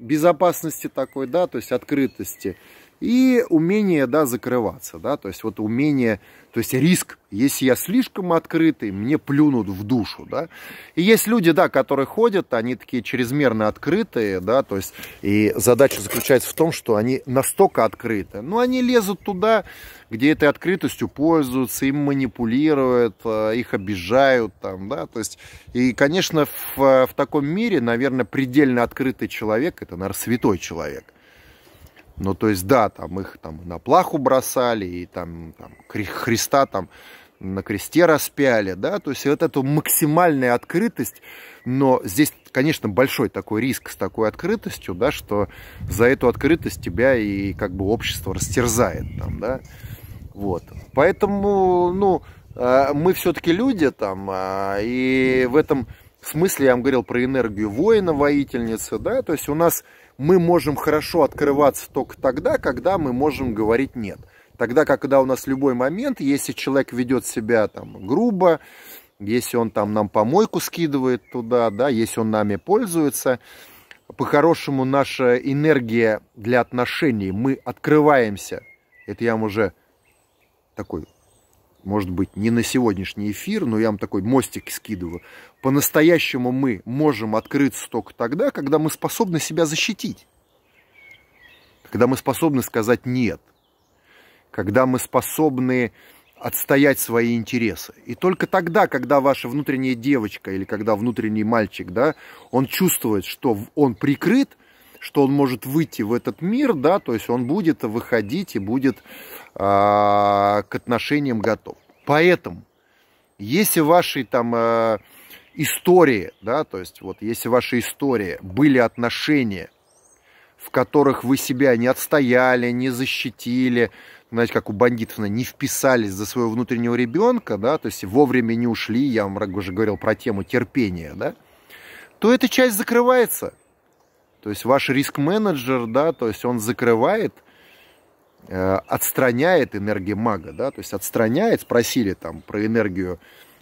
безопасности такой, да, то есть открытости – и умение, да, закрываться, да, то есть вот умение, то есть риск, если я слишком открытый, мне плюнут в душу, да, и есть люди, да, которые ходят, они такие чрезмерно открытые, да, то есть и задача заключается в том, что они настолько открыты, но они лезут туда, где этой открытостью пользуются, им манипулируют, э, их обижают, там, да, то есть, и, конечно, в, в таком мире, наверное, предельно открытый человек, это, наверное, святой человек – ну, то есть, да, там их там на плаху бросали, и там, там Христа там на кресте распяли, да, то есть вот эту максимальная открытость, но здесь, конечно, большой такой риск с такой открытостью, да, что за эту открытость тебя и как бы общество растерзает там, да, вот. Поэтому, ну, э, мы все-таки люди там, а, и в этом смысле я вам говорил про энергию воина, воительницы, да, то есть у нас мы можем хорошо открываться только тогда, когда мы можем говорить «нет». Тогда, когда у нас любой момент, если человек ведет себя там грубо, если он там нам помойку скидывает туда, да, если он нами пользуется, по-хорошему наша энергия для отношений, мы открываемся. Это я вам уже такой может быть, не на сегодняшний эфир, но я вам такой мостик скидываю. По-настоящему мы можем открыться только тогда, когда мы способны себя защитить. Когда мы способны сказать «нет». Когда мы способны отстоять свои интересы. И только тогда, когда ваша внутренняя девочка или когда внутренний мальчик, да, он чувствует, что он прикрыт, что он может выйти в этот мир, да, то есть он будет выходить и будет а, к отношениям готов. Поэтому, если вашей там а, истории, да, то есть вот если ваша история были отношения, в которых вы себя не отстояли, не защитили, знаете, как у бандитов, не вписались за своего внутреннего ребенка, да, то есть вовремя не ушли, я вам уже говорил про тему терпения, да, то эта часть закрывается. То есть ваш риск-менеджер, да, то есть он закрывает – Э, отстраняет энергию мага, да, то есть отстраняет, спросили там про энергию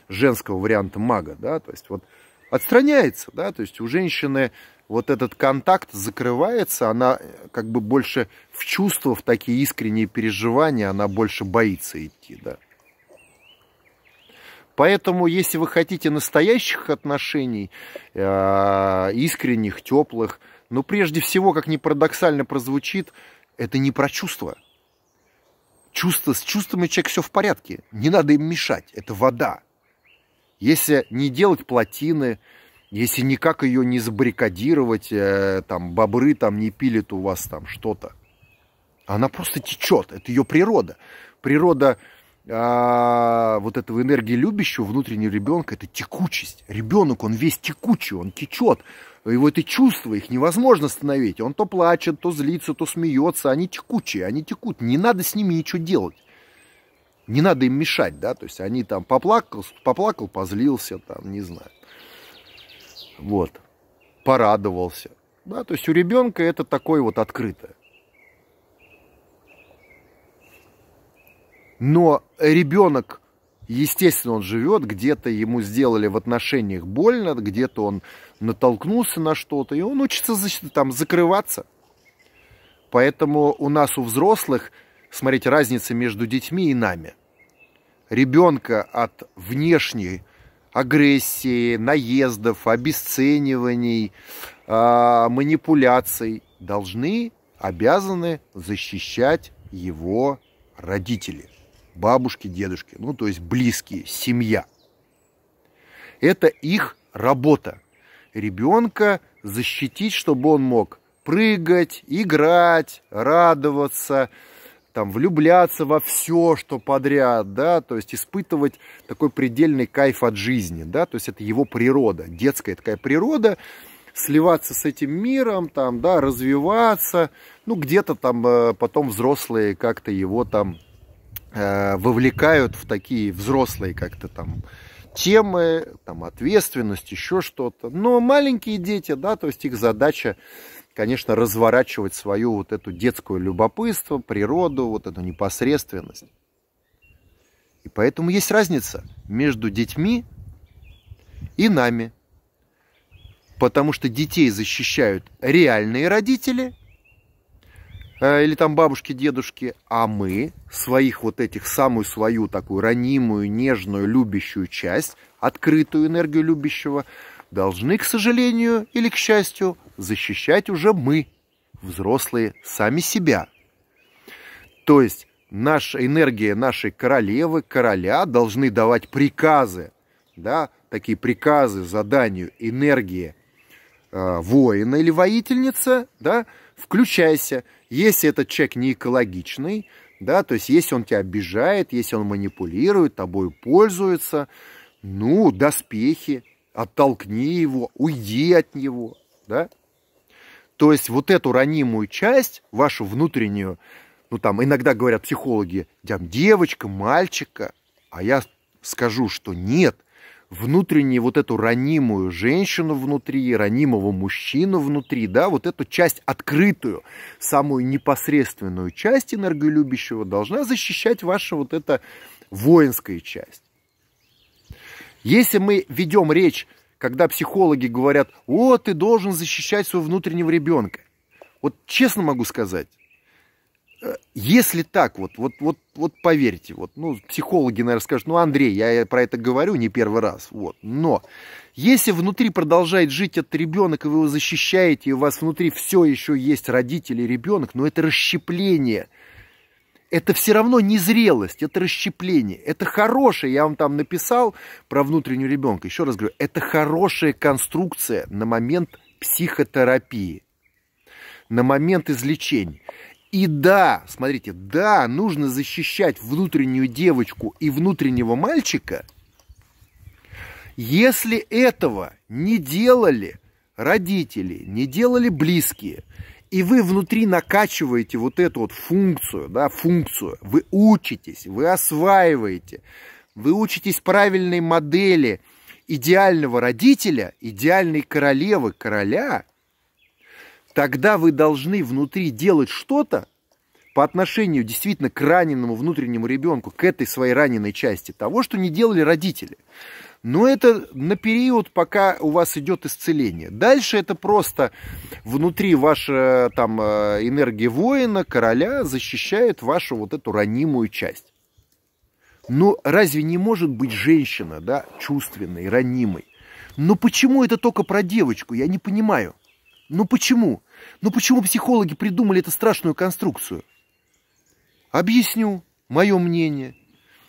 женского варианта мага, да, то есть вот отстраняется, да, то есть у женщины вот этот контакт закрывается, она э, как бы больше в чувства, в такие искренние переживания, она больше боится идти, да. Поэтому, если вы хотите настоящих отношений, э, искренних, теплых, но прежде всего, как ни парадоксально прозвучит, это не про чувства – чувство, с чувствами человек все в порядке. Не надо им мешать. Это вода. Если не делать плотины, если никак ее не забаррикадировать, э, там бобры там не пилят у вас там что-то. Она просто течет. Это ее природа. Природа а, вот этого энергии любящего внутреннего ребенка, это текучесть. Ребенок, он весь текучий, он течет, и вот эти чувства, их невозможно остановить. Он то плачет, то злится, то смеется. Они текучие, они текут. Не надо с ними ничего делать. Не надо им мешать, да. То есть они там поплакал, поплакал, позлился, там, не знаю. Вот. Порадовался. Да, то есть у ребенка это такое вот открытое. Но ребенок Естественно, он живет, где-то ему сделали в отношениях больно, где-то он натолкнулся на что-то, и он учится там закрываться. Поэтому у нас, у взрослых, смотрите, разница между детьми и нами. Ребенка от внешней агрессии, наездов, обесцениваний, а, манипуляций должны, обязаны защищать его родители – бабушки, дедушки, ну то есть близкие, семья. Это их работа. Ребенка защитить, чтобы он мог прыгать, играть, радоваться, там, влюбляться во все, что подряд, да, то есть испытывать такой предельный кайф от жизни, да, то есть это его природа, детская такая природа, сливаться с этим миром, там, да, развиваться, ну, где-то там э, потом взрослые как-то его там э, вовлекают в такие взрослые как-то там темы, там ответственность, еще что-то. Но маленькие дети, да, то есть их задача, конечно, разворачивать свою вот эту детскую любопытство, природу, вот эту непосредственность. И поэтому есть разница между детьми и нами. Потому что детей защищают реальные родители – Э, или там бабушки, дедушки, а мы своих вот этих, самую свою такую ранимую, нежную, любящую часть, открытую энергию любящего, должны, к сожалению или к счастью, защищать уже мы, взрослые, сами себя. То есть наша энергия нашей королевы, короля должны давать приказы, да, такие приказы заданию энергии э, воина или воительницы, да, включайся. Если этот человек не экологичный, да, то есть если он тебя обижает, если он манипулирует, тобой пользуется, ну, доспехи, оттолкни его, уйди от него, да. То есть вот эту ранимую часть, вашу внутреннюю, ну там иногда говорят психологи, там девочка, мальчика, а я скажу, что нет, внутреннюю вот эту ранимую женщину внутри, ранимого мужчину внутри, да, вот эту часть открытую, самую непосредственную часть энерголюбящего должна защищать ваша вот эта воинская часть. Если мы ведем речь, когда психологи говорят, о, ты должен защищать своего внутреннего ребенка, вот честно могу сказать, если так вот, вот, вот, вот поверьте, вот, ну, психологи, наверное, скажут, ну, Андрей, я про это говорю не первый раз, вот, но если внутри продолжает жить этот ребенок, и вы его защищаете, и у вас внутри все еще есть родители, ребенок, но это расщепление, это все равно незрелость, это расщепление, это хорошее, я вам там написал про внутреннюю ребенка, еще раз говорю, это хорошая конструкция на момент психотерапии, на момент излечения. И да, смотрите, да, нужно защищать внутреннюю девочку и внутреннего мальчика, если этого не делали родители, не делали близкие, и вы внутри накачиваете вот эту вот функцию, да, функцию, вы учитесь, вы осваиваете, вы учитесь правильной модели идеального родителя, идеальной королевы, короля – тогда вы должны внутри делать что-то по отношению действительно к раненному внутреннему ребенку, к этой своей раненой части, того, что не делали родители. Но это на период, пока у вас идет исцеление. Дальше это просто внутри ваша там, э, энергия воина, короля защищает вашу вот эту ранимую часть. Но разве не может быть женщина да, чувственной, ранимой? Но почему это только про девочку? Я не понимаю. Ну почему? Ну почему психологи придумали эту страшную конструкцию? Объясню мое мнение.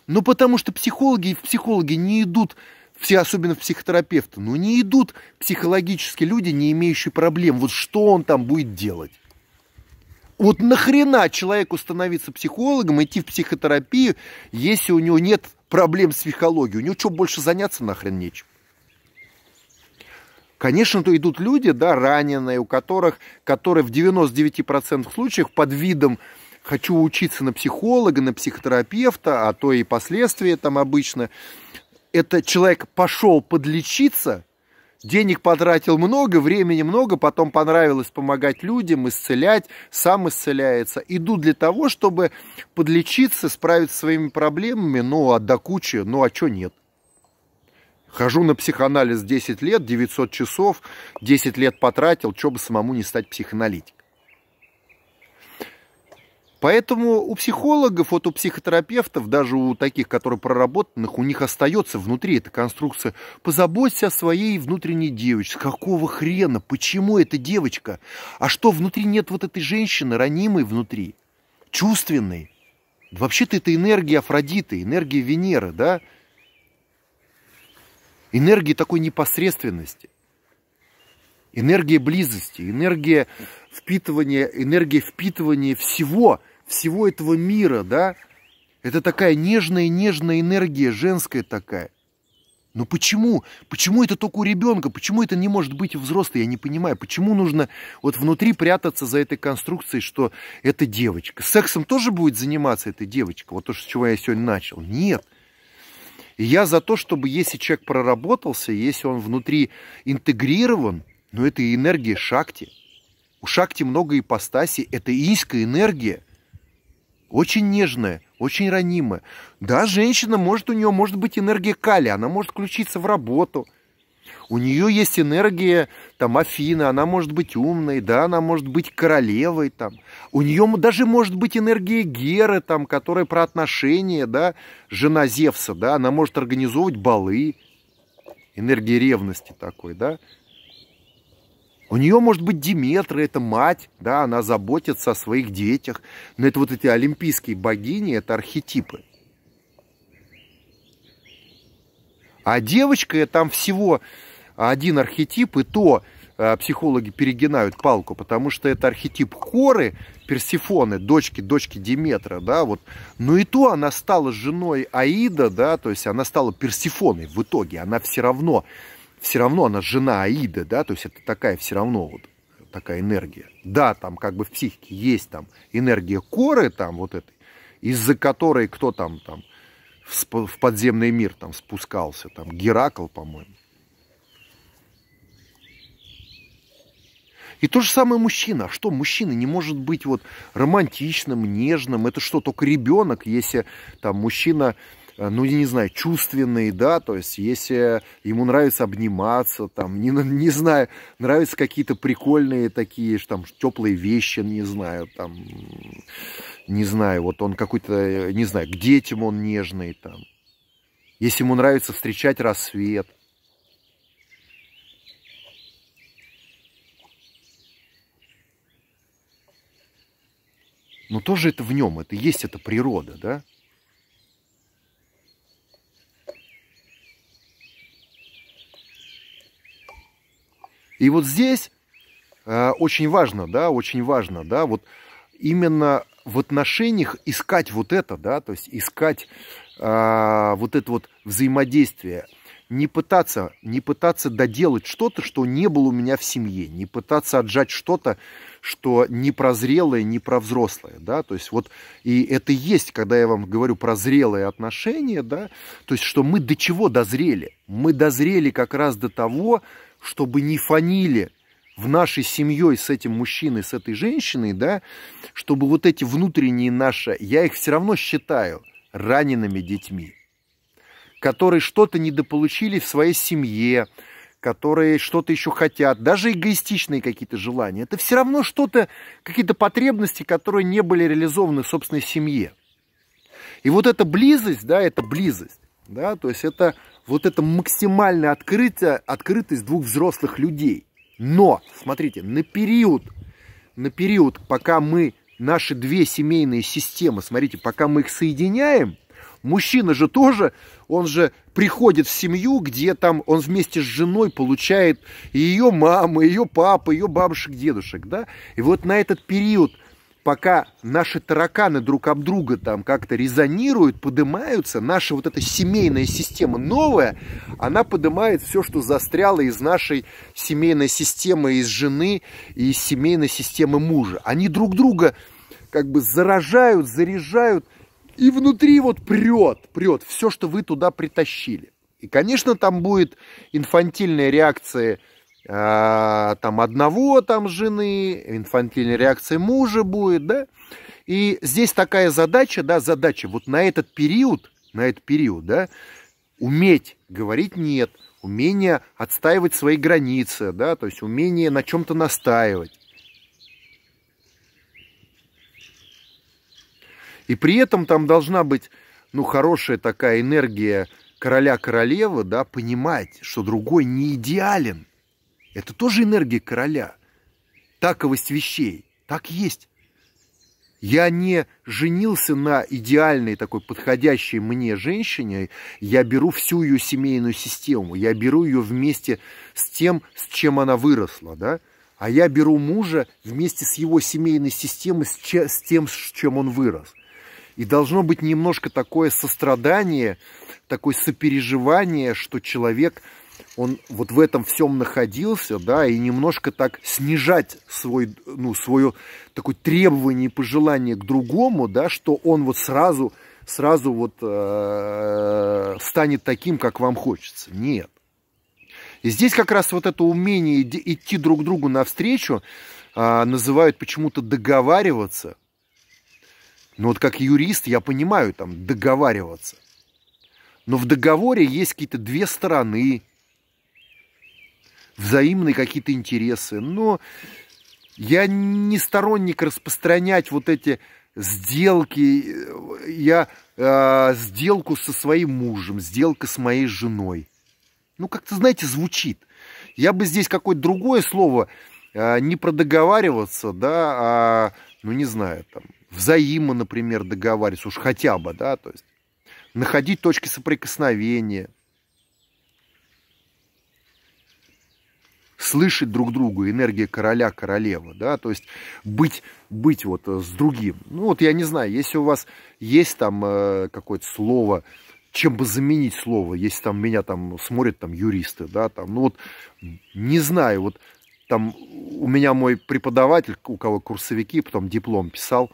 Ну потому что психологи и психологи не идут, все, особенно в психотерапевты, ну не идут психологически люди, не имеющие проблем. Вот что он там будет делать? Вот нахрена человеку становиться психологом, идти в психотерапию, если у него нет проблем с психологией? У него что, больше заняться нахрен нечем? Конечно, то идут люди, да, раненые, у которых, которые в 99% случаев под видом хочу учиться на психолога, на психотерапевта, а то и последствия там обычно. Это человек пошел подлечиться, денег потратил много, времени много, потом понравилось помогать людям, исцелять, сам исцеляется. Иду для того, чтобы подлечиться, справиться со своими проблемами, ну, а до кучи, ну, а что нет? Хожу на психоанализ 10 лет, 900 часов, 10 лет потратил, бы самому не стать психоаналитиком. Поэтому у психологов, вот у психотерапевтов, даже у таких, которые проработанных, у них остается внутри эта конструкция. Позаботься о своей внутренней девочке. Какого хрена? Почему эта девочка? А что, внутри нет вот этой женщины, ранимой внутри, чувственной? Вообще-то это энергия Афродиты, энергия Венеры, да? энергии такой непосредственности, энергии близости, энергия впитывания, энергия впитывания всего, всего этого мира, да? Это такая нежная-нежная энергия, женская такая. Но почему? Почему это только у ребенка? Почему это не может быть у взрослого? Я не понимаю. Почему нужно вот внутри прятаться за этой конструкцией, что это девочка? Сексом тоже будет заниматься эта девочка? Вот то, с чего я сегодня начал. Нет я за то, чтобы если человек проработался, если он внутри интегрирован, но ну, это энергия шакти. У шакти много ипостасей, это инская энергия. Очень нежная, очень ранимая. Да, женщина может, у нее может быть энергия кали, она может включиться в работу – у нее есть энергия, там, Афина, она может быть умной, да, она может быть королевой, там. У нее даже может быть энергия Геры, там, которая про отношения, да, жена Зевса, да, она может организовывать балы. Энергия ревности такой, да. У нее может быть Диметра, это мать, да, она заботится о своих детях. Но это вот эти олимпийские богини, это архетипы. А девочка там всего а один архетип, и то э, психологи перегинают палку, потому что это архетип Хоры, Персифоны, дочки, дочки Диметра, да, вот. Но и то она стала женой Аида, да, то есть она стала Персифоной в итоге, она все равно, все равно она жена Аида, да, то есть это такая все равно вот такая энергия. Да, там как бы в психике есть там энергия коры там вот этой, из-за которой кто там там в подземный мир там спускался, там Геракл, по-моему. И то же самое мужчина. А что, мужчина не может быть вот романтичным, нежным? Это что, только ребенок, если там мужчина э, ну, я не знаю, чувственный, да, то есть, если ему нравится обниматься, там, не, не знаю, нравятся какие-то прикольные такие, там, теплые вещи, не знаю, там, не знаю, вот он какой-то, э, не знаю, к детям он нежный, там, если ему нравится встречать рассвет, Но тоже это в нем, это есть эта природа, да? И вот здесь э, очень важно, да, очень важно, да, вот именно в отношениях искать вот это, да, то есть искать э, вот это вот взаимодействие, не пытаться, не пытаться доделать что-то, что не было у меня в семье, не пытаться отжать что-то, что не про не про взрослое, да, то есть вот и это есть, когда я вам говорю про зрелые отношения, да, то есть что мы до чего дозрели? Мы дозрели как раз до того, чтобы не фанили в нашей семьей с этим мужчиной, с этой женщиной, да, чтобы вот эти внутренние наши, я их все равно считаю ранеными детьми, которые что-то недополучили в своей семье, которые что-то еще хотят, даже эгоистичные какие-то желания. Это все равно что-то, какие-то потребности, которые не были реализованы в собственной семье. И вот эта близость, да, это близость, да, то есть это вот это максимальное открытие, открытость двух взрослых людей. Но, смотрите, на период, на период, пока мы наши две семейные системы, смотрите, пока мы их соединяем – Мужчина же тоже, он же приходит в семью, где там он вместе с женой получает ее маму, ее папу, ее бабушек, дедушек, да? И вот на этот период пока наши тараканы друг об друга там как-то резонируют, поднимаются, наша вот эта семейная система новая, она поднимает все, что застряло из нашей семейной системы, из жены и из семейной системы мужа. Они друг друга как бы заражают, заряжают – и внутри вот прет, прет все, что вы туда притащили. И, конечно, там будет инфантильная реакция э, там одного там жены, инфантильная реакция мужа будет, да. И здесь такая задача, да, задача вот на этот период, на этот период, да, уметь говорить нет, умение отстаивать свои границы, да, то есть умение на чем-то настаивать. И при этом там должна быть, ну, хорошая такая энергия короля-королевы, да, понимать, что другой не идеален. Это тоже энергия короля. Таковость вещей. Так есть. Я не женился на идеальной такой подходящей мне женщине, я беру всю ее семейную систему, я беру ее вместе с тем, с чем она выросла, да? А я беру мужа вместе с его семейной системой, с, с тем, с чем он вырос. И должно быть немножко такое сострадание, такое сопереживание, что человек, он вот в этом всем находился, да, и немножко так снижать свой, ну, свое такое требование и пожелание к другому, да, что он вот сразу, сразу вот э, станет таким, как вам хочется. Нет. И здесь как раз вот это умение идти друг другу навстречу, а, называют почему-то договариваться, ну вот как юрист я понимаю там договариваться. Но в договоре есть какие-то две стороны, взаимные какие-то интересы. Но я не сторонник распространять вот эти сделки. Я э, сделку со своим мужем, сделка с моей женой. Ну, как-то, знаете, звучит. Я бы здесь какое-то другое слово э, не продоговариваться, да, а, ну, не знаю, там, взаимно, например, договариваться, уж хотя бы, да, то есть находить точки соприкосновения, слышать друг друга, энергия короля, королевы, да, то есть быть, быть вот э, с другим. Ну вот я не знаю, если у вас есть там э, какое-то слово, чем бы заменить слово, если там меня там смотрят там юристы, да, там, ну вот не знаю, вот там у меня мой преподаватель, у кого курсовики, потом диплом писал,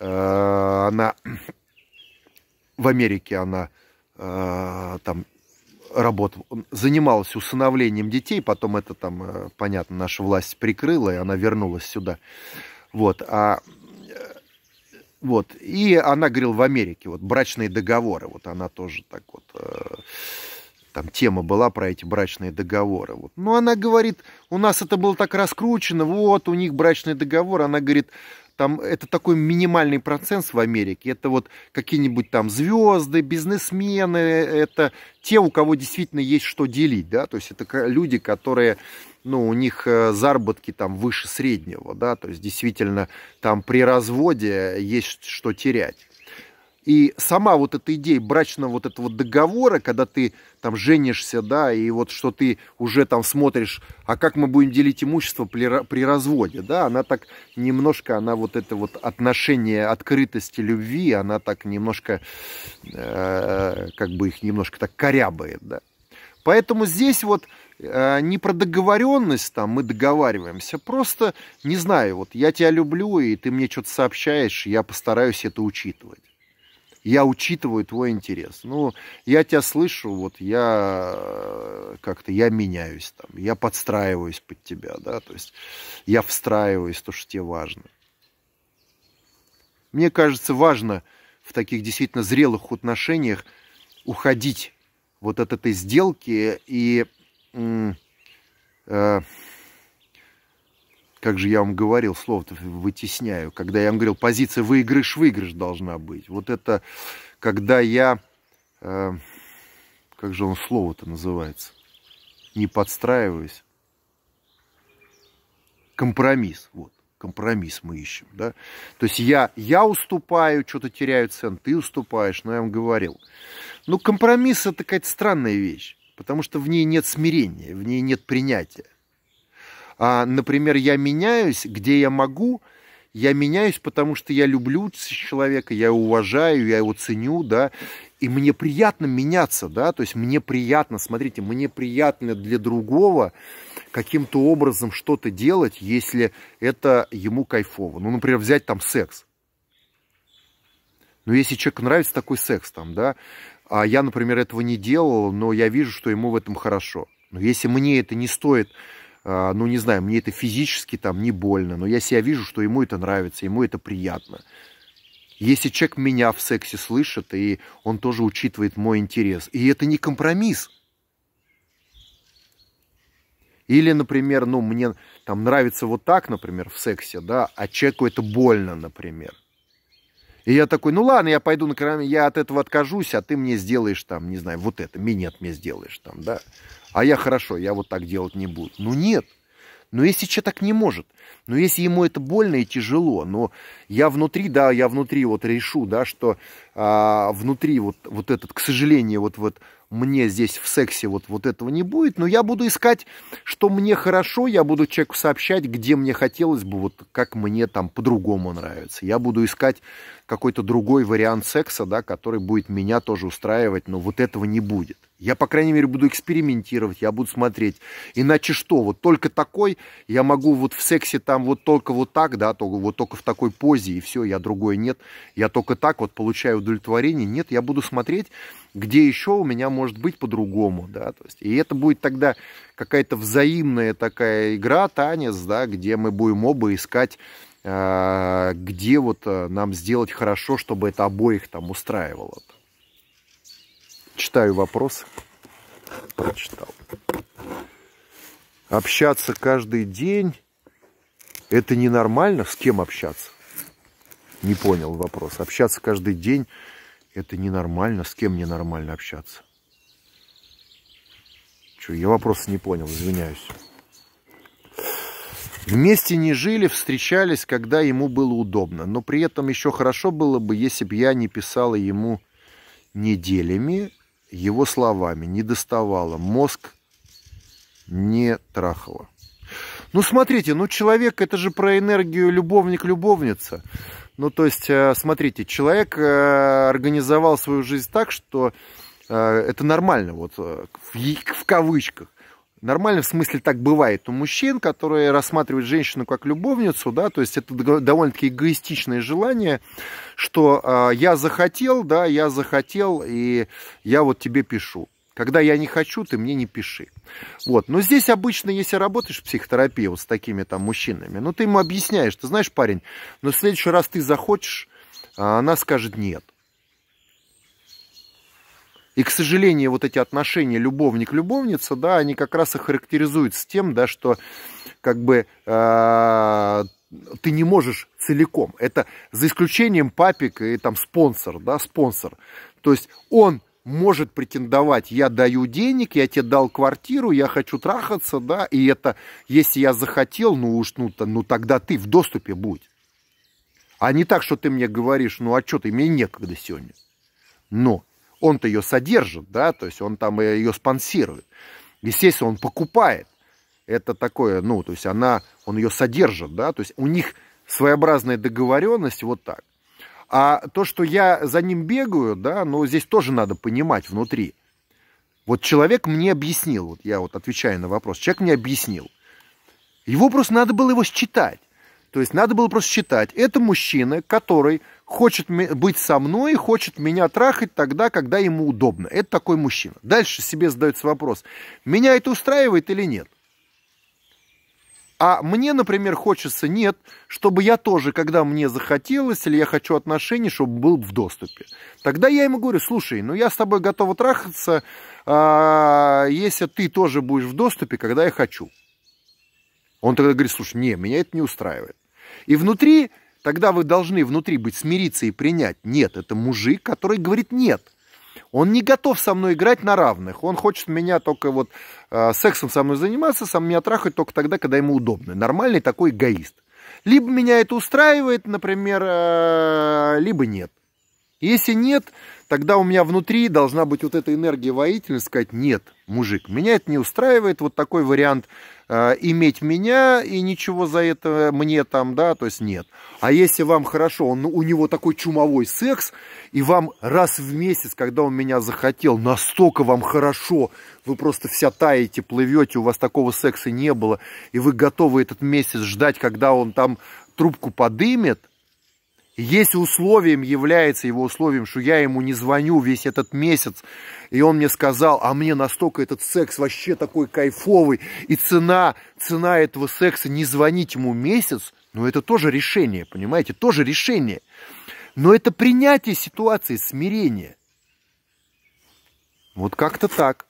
Э, она в Америке она э, там работала, занималась усыновлением детей, потом это там, э, понятно, наша власть прикрыла, и она вернулась сюда. Вот, а вот, и она говорила в Америке, вот, брачные договоры, вот она тоже так вот, там тема была про эти брачные договоры. Вот. Но ну, она говорит, у нас это было так раскручено, вот, у них брачный договор, она говорит, там это такой минимальный процент в Америке. Это вот какие-нибудь там звезды, бизнесмены, это те, у кого действительно есть что делить, да, то есть это люди, которые ну, у них э, заработки там выше среднего, да, то есть действительно там при разводе есть что терять. И сама вот эта идея брачного вот этого договора, когда ты там женишься, да, и вот что ты уже там смотришь, а как мы будем делить имущество при, при разводе, да, она так немножко, она вот это вот отношение открытости, любви, она так немножко, э, как бы их немножко так корябает, да. Поэтому здесь вот э, не про договоренность там мы договариваемся, просто, не знаю, вот я тебя люблю, и ты мне что-то сообщаешь, я постараюсь это учитывать я учитываю твой интерес. Ну, я тебя слышу, вот я э, как-то, я меняюсь там, я подстраиваюсь под тебя, да, то есть я встраиваюсь, то, что тебе важно. Мне кажется, важно в таких действительно зрелых отношениях уходить вот от этой сделки и э, как же я вам говорил, слово-то вытесняю, когда я вам говорил, позиция выигрыш-выигрыш должна быть. Вот это, когда я, э, как же он слово-то называется, не подстраиваюсь, компромисс, вот, компромисс мы ищем, да. То есть я, я уступаю, что-то теряю цен, ты уступаешь, но я вам говорил. Ну, компромисс – это какая-то странная вещь, потому что в ней нет смирения, в ней нет принятия а, например, я меняюсь, где я могу, я меняюсь, потому что я люблю человека, я его уважаю, я его ценю, да, и мне приятно меняться, да, то есть мне приятно, смотрите, мне приятно для другого каким-то образом что-то делать, если это ему кайфово. Ну, например, взять там секс. Ну, если человеку нравится такой секс там, да, а я, например, этого не делал, но я вижу, что ему в этом хорошо. Но если мне это не стоит а, ну, не знаю, мне это физически там не больно, но я себя вижу, что ему это нравится, ему это приятно. Если человек меня в сексе слышит, и он тоже учитывает мой интерес. И это не компромисс. Или, например, ну, мне там нравится вот так, например, в сексе, да, а человеку это больно, например. И я такой, ну ладно, я пойду на корабль, я от этого откажусь, а ты мне сделаешь там, не знаю, вот это, минет мне сделаешь там, да а я хорошо, я вот так делать не буду. Ну нет. Но ну если человек так не может, но ну если ему это больно и тяжело, но я внутри, да, я внутри вот решу, да, что а, внутри вот, вот этот, к сожалению, вот, вот мне здесь в сексе вот, вот этого не будет, но я буду искать, что мне хорошо, я буду человеку сообщать, где мне хотелось бы, вот как мне там по-другому нравится. Я буду искать какой-то другой вариант секса, да, который будет меня тоже устраивать, но вот этого не будет. Я, по крайней мере, буду экспериментировать, я буду смотреть. Иначе что? Вот только такой, я могу вот в сексе там вот только вот так, да, только, вот только в такой позе, и все, я другой нет. Я только так вот получаю удовлетворение. Нет, я буду смотреть, где еще у меня может быть по-другому, да. То есть, и это будет тогда какая-то взаимная такая игра, танец, да, где мы будем оба искать а, где вот а, нам сделать хорошо, чтобы это обоих там устраивало. Читаю вопрос. Прочитал. Общаться каждый день – это ненормально? С кем общаться? Не понял вопрос. Общаться каждый день – это ненормально? С кем ненормально общаться? Че, я вопрос не понял, извиняюсь. Вместе не жили, встречались, когда ему было удобно. Но при этом еще хорошо было бы, если бы я не писала ему неделями, его словами, не доставала, мозг не трахала. Ну, смотрите, ну, человек, это же про энергию любовник-любовница. Ну, то есть, э, смотрите, человек э, организовал свою жизнь так, что э, это нормально, вот в, в кавычках нормально, в смысле так бывает у мужчин, которые рассматривают женщину как любовницу, да, то есть это довольно-таки эгоистичное желание, что э, я захотел, да, я захотел, и я вот тебе пишу. Когда я не хочу, ты мне не пиши. Вот. Но здесь обычно, если работаешь в психотерапии вот с такими там мужчинами, ну ты ему объясняешь, ты знаешь, парень, но ну, в следующий раз ты захочешь, а она скажет нет. И, к сожалению, вот эти отношения любовник-любовница, да, они как раз и характеризуются тем, да, что как бы э, ты не можешь целиком. Это за исключением папик и там спонсор, да, спонсор. То есть он может претендовать, я даю денег, я тебе дал квартиру, я хочу трахаться, да, и это, если я захотел, ну уж, ну, то, ну тогда ты в доступе будь. А не так, что ты мне говоришь, ну а что ты, мне некогда сегодня. Но он-то ее содержит, да, то есть он там ее спонсирует. Естественно, он покупает. Это такое, ну, то есть она, он ее содержит, да, то есть у них своеобразная договоренность вот так. А то, что я за ним бегаю, да, но ну, здесь тоже надо понимать внутри. Вот человек мне объяснил, вот я вот отвечаю на вопрос, человек мне объяснил. Его просто надо было его считать. То есть надо было просто считать, это мужчина, который хочет быть со мной, хочет меня трахать тогда, когда ему удобно. Это такой мужчина. Дальше себе задается вопрос, меня это устраивает или нет? А мне, например, хочется, нет, чтобы я тоже, когда мне захотелось, или я хочу отношений, чтобы был в доступе. Тогда я ему говорю, слушай, ну я с тобой готова трахаться, а, если ты тоже будешь в доступе, когда я хочу. Он тогда говорит, слушай, не, меня это не устраивает. И внутри, тогда вы должны внутри быть смириться и принять. Нет, это мужик, который говорит нет. Он не готов со мной играть на равных. Он хочет меня только вот э, сексом со мной заниматься, сам меня трахать только тогда, когда ему удобно. Нормальный такой эгоист. Либо меня это устраивает, например, э, либо нет. Если нет, тогда у меня внутри должна быть вот эта энергия воителя, сказать, нет, мужик, меня это не устраивает, вот такой вариант э, иметь меня и ничего за это мне там, да, то есть нет. А если вам хорошо, он, у него такой чумовой секс, и вам раз в месяц, когда он меня захотел, настолько вам хорошо, вы просто вся таете, плывете, у вас такого секса не было, и вы готовы этот месяц ждать, когда он там трубку подымет – если условием является его условием, что я ему не звоню весь этот месяц, и он мне сказал, а мне настолько этот секс вообще такой кайфовый, и цена, цена этого секса не звонить ему месяц, ну это тоже решение, понимаете, тоже решение. Но это принятие ситуации, смирение. Вот как-то так.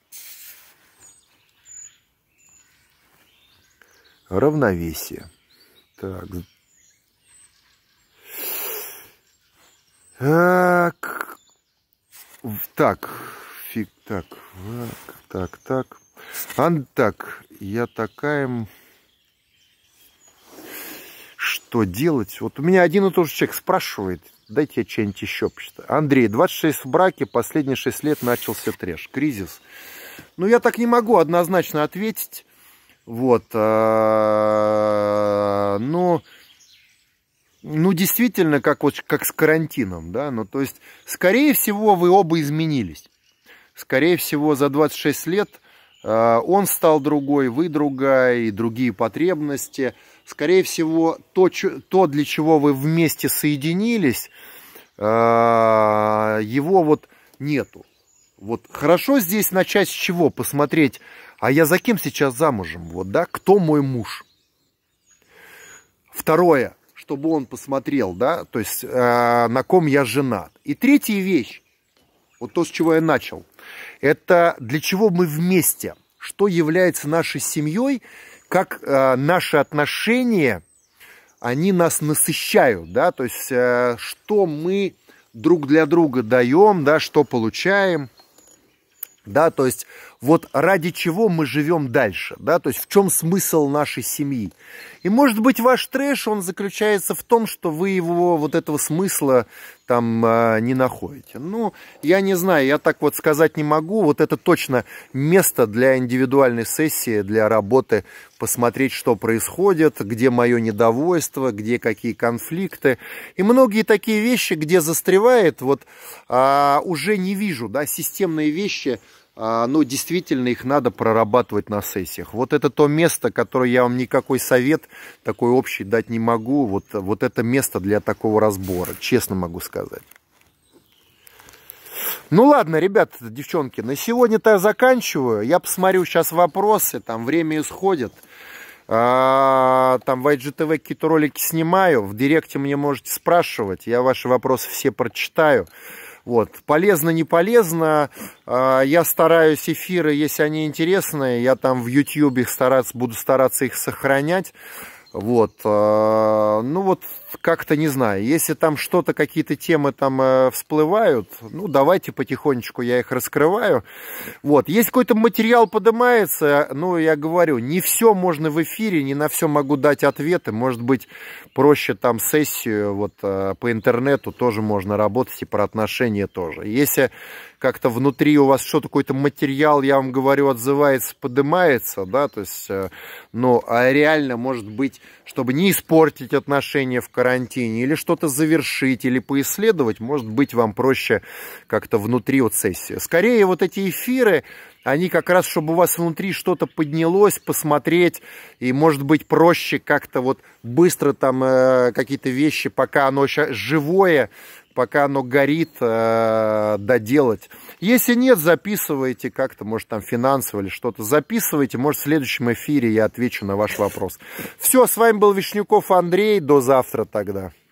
Равновесие. Так, Так, так, фиг, так, так, так. Ан, так, я такая... Что делать? Вот у меня один и тот же человек спрашивает, дайте я что-нибудь еще почитаю. Андрей, 26 в браке, последние 6 лет начался треш, кризис. Ну, я так не могу однозначно ответить. Вот. А, Но ну, ну, действительно, как, вот, как с карантином, да, ну, то есть, скорее всего, вы оба изменились. Скорее всего, за 26 лет э, он стал другой, вы другая, и другие потребности. Скорее всего, то, чё, то для чего вы вместе соединились, э, его вот нету. Вот хорошо здесь начать с чего? Посмотреть, а я за кем сейчас замужем? Вот, да, кто мой муж? Второе, чтобы он посмотрел, да, то есть э, на ком я женат. И третья вещь, вот то, с чего я начал, это для чего мы вместе, что является нашей семьей, как э, наши отношения, они нас насыщают, да, то есть э, что мы друг для друга даем, да, что получаем, да, то есть вот ради чего мы живем дальше, да, то есть в чем смысл нашей семьи. И может быть ваш трэш, он заключается в том, что вы его вот этого смысла там э, не находите. Ну, я не знаю, я так вот сказать не могу, вот это точно место для индивидуальной сессии, для работы, посмотреть, что происходит, где мое недовольство, где какие конфликты. И многие такие вещи, где застревает, вот э, уже не вижу, да, системные вещи, а, ну, действительно, их надо прорабатывать на сессиях. Вот это то место, которое я вам никакой совет такой общий дать не могу. Вот, вот это место для такого разбора, честно могу сказать. Ну ладно, ребят, девчонки, на сегодня-то я заканчиваю. Я посмотрю сейчас вопросы, там время исходит. А, там в IGTV какие-то ролики снимаю. В директе мне можете спрашивать. Я ваши вопросы все прочитаю. Вот. Полезно, не полезно. А, я стараюсь эфиры, если они интересные, я там в YouTube их стараться, буду стараться их сохранять. Вот, а, ну вот как-то не знаю, если там что-то, какие-то темы там э, всплывают, ну давайте потихонечку я их раскрываю. Вот, если какой-то материал поднимается, ну я говорю, не все можно в эфире, не на все могу дать ответы, может быть проще там сессию вот э, по интернету тоже можно работать и про отношения тоже. Если как-то внутри у вас что-то, какой-то материал, я вам говорю, отзывается, поднимается, да, то есть, э, ну, а реально, может быть, чтобы не испортить отношения в карантине или что-то завершить, или поисследовать, может быть, вам проще как-то внутри вот сессии. Скорее, вот эти эфиры, они как раз, чтобы у вас внутри что-то поднялось, посмотреть, и, может быть, проще как-то вот быстро там э, какие-то вещи, пока оно живое, пока оно горит, э, доделать. Если нет, записывайте как-то, может, там финансово или что-то. Записывайте, может, в следующем эфире я отвечу на ваш вопрос. Все, с вами был Вишняков Андрей. До завтра тогда.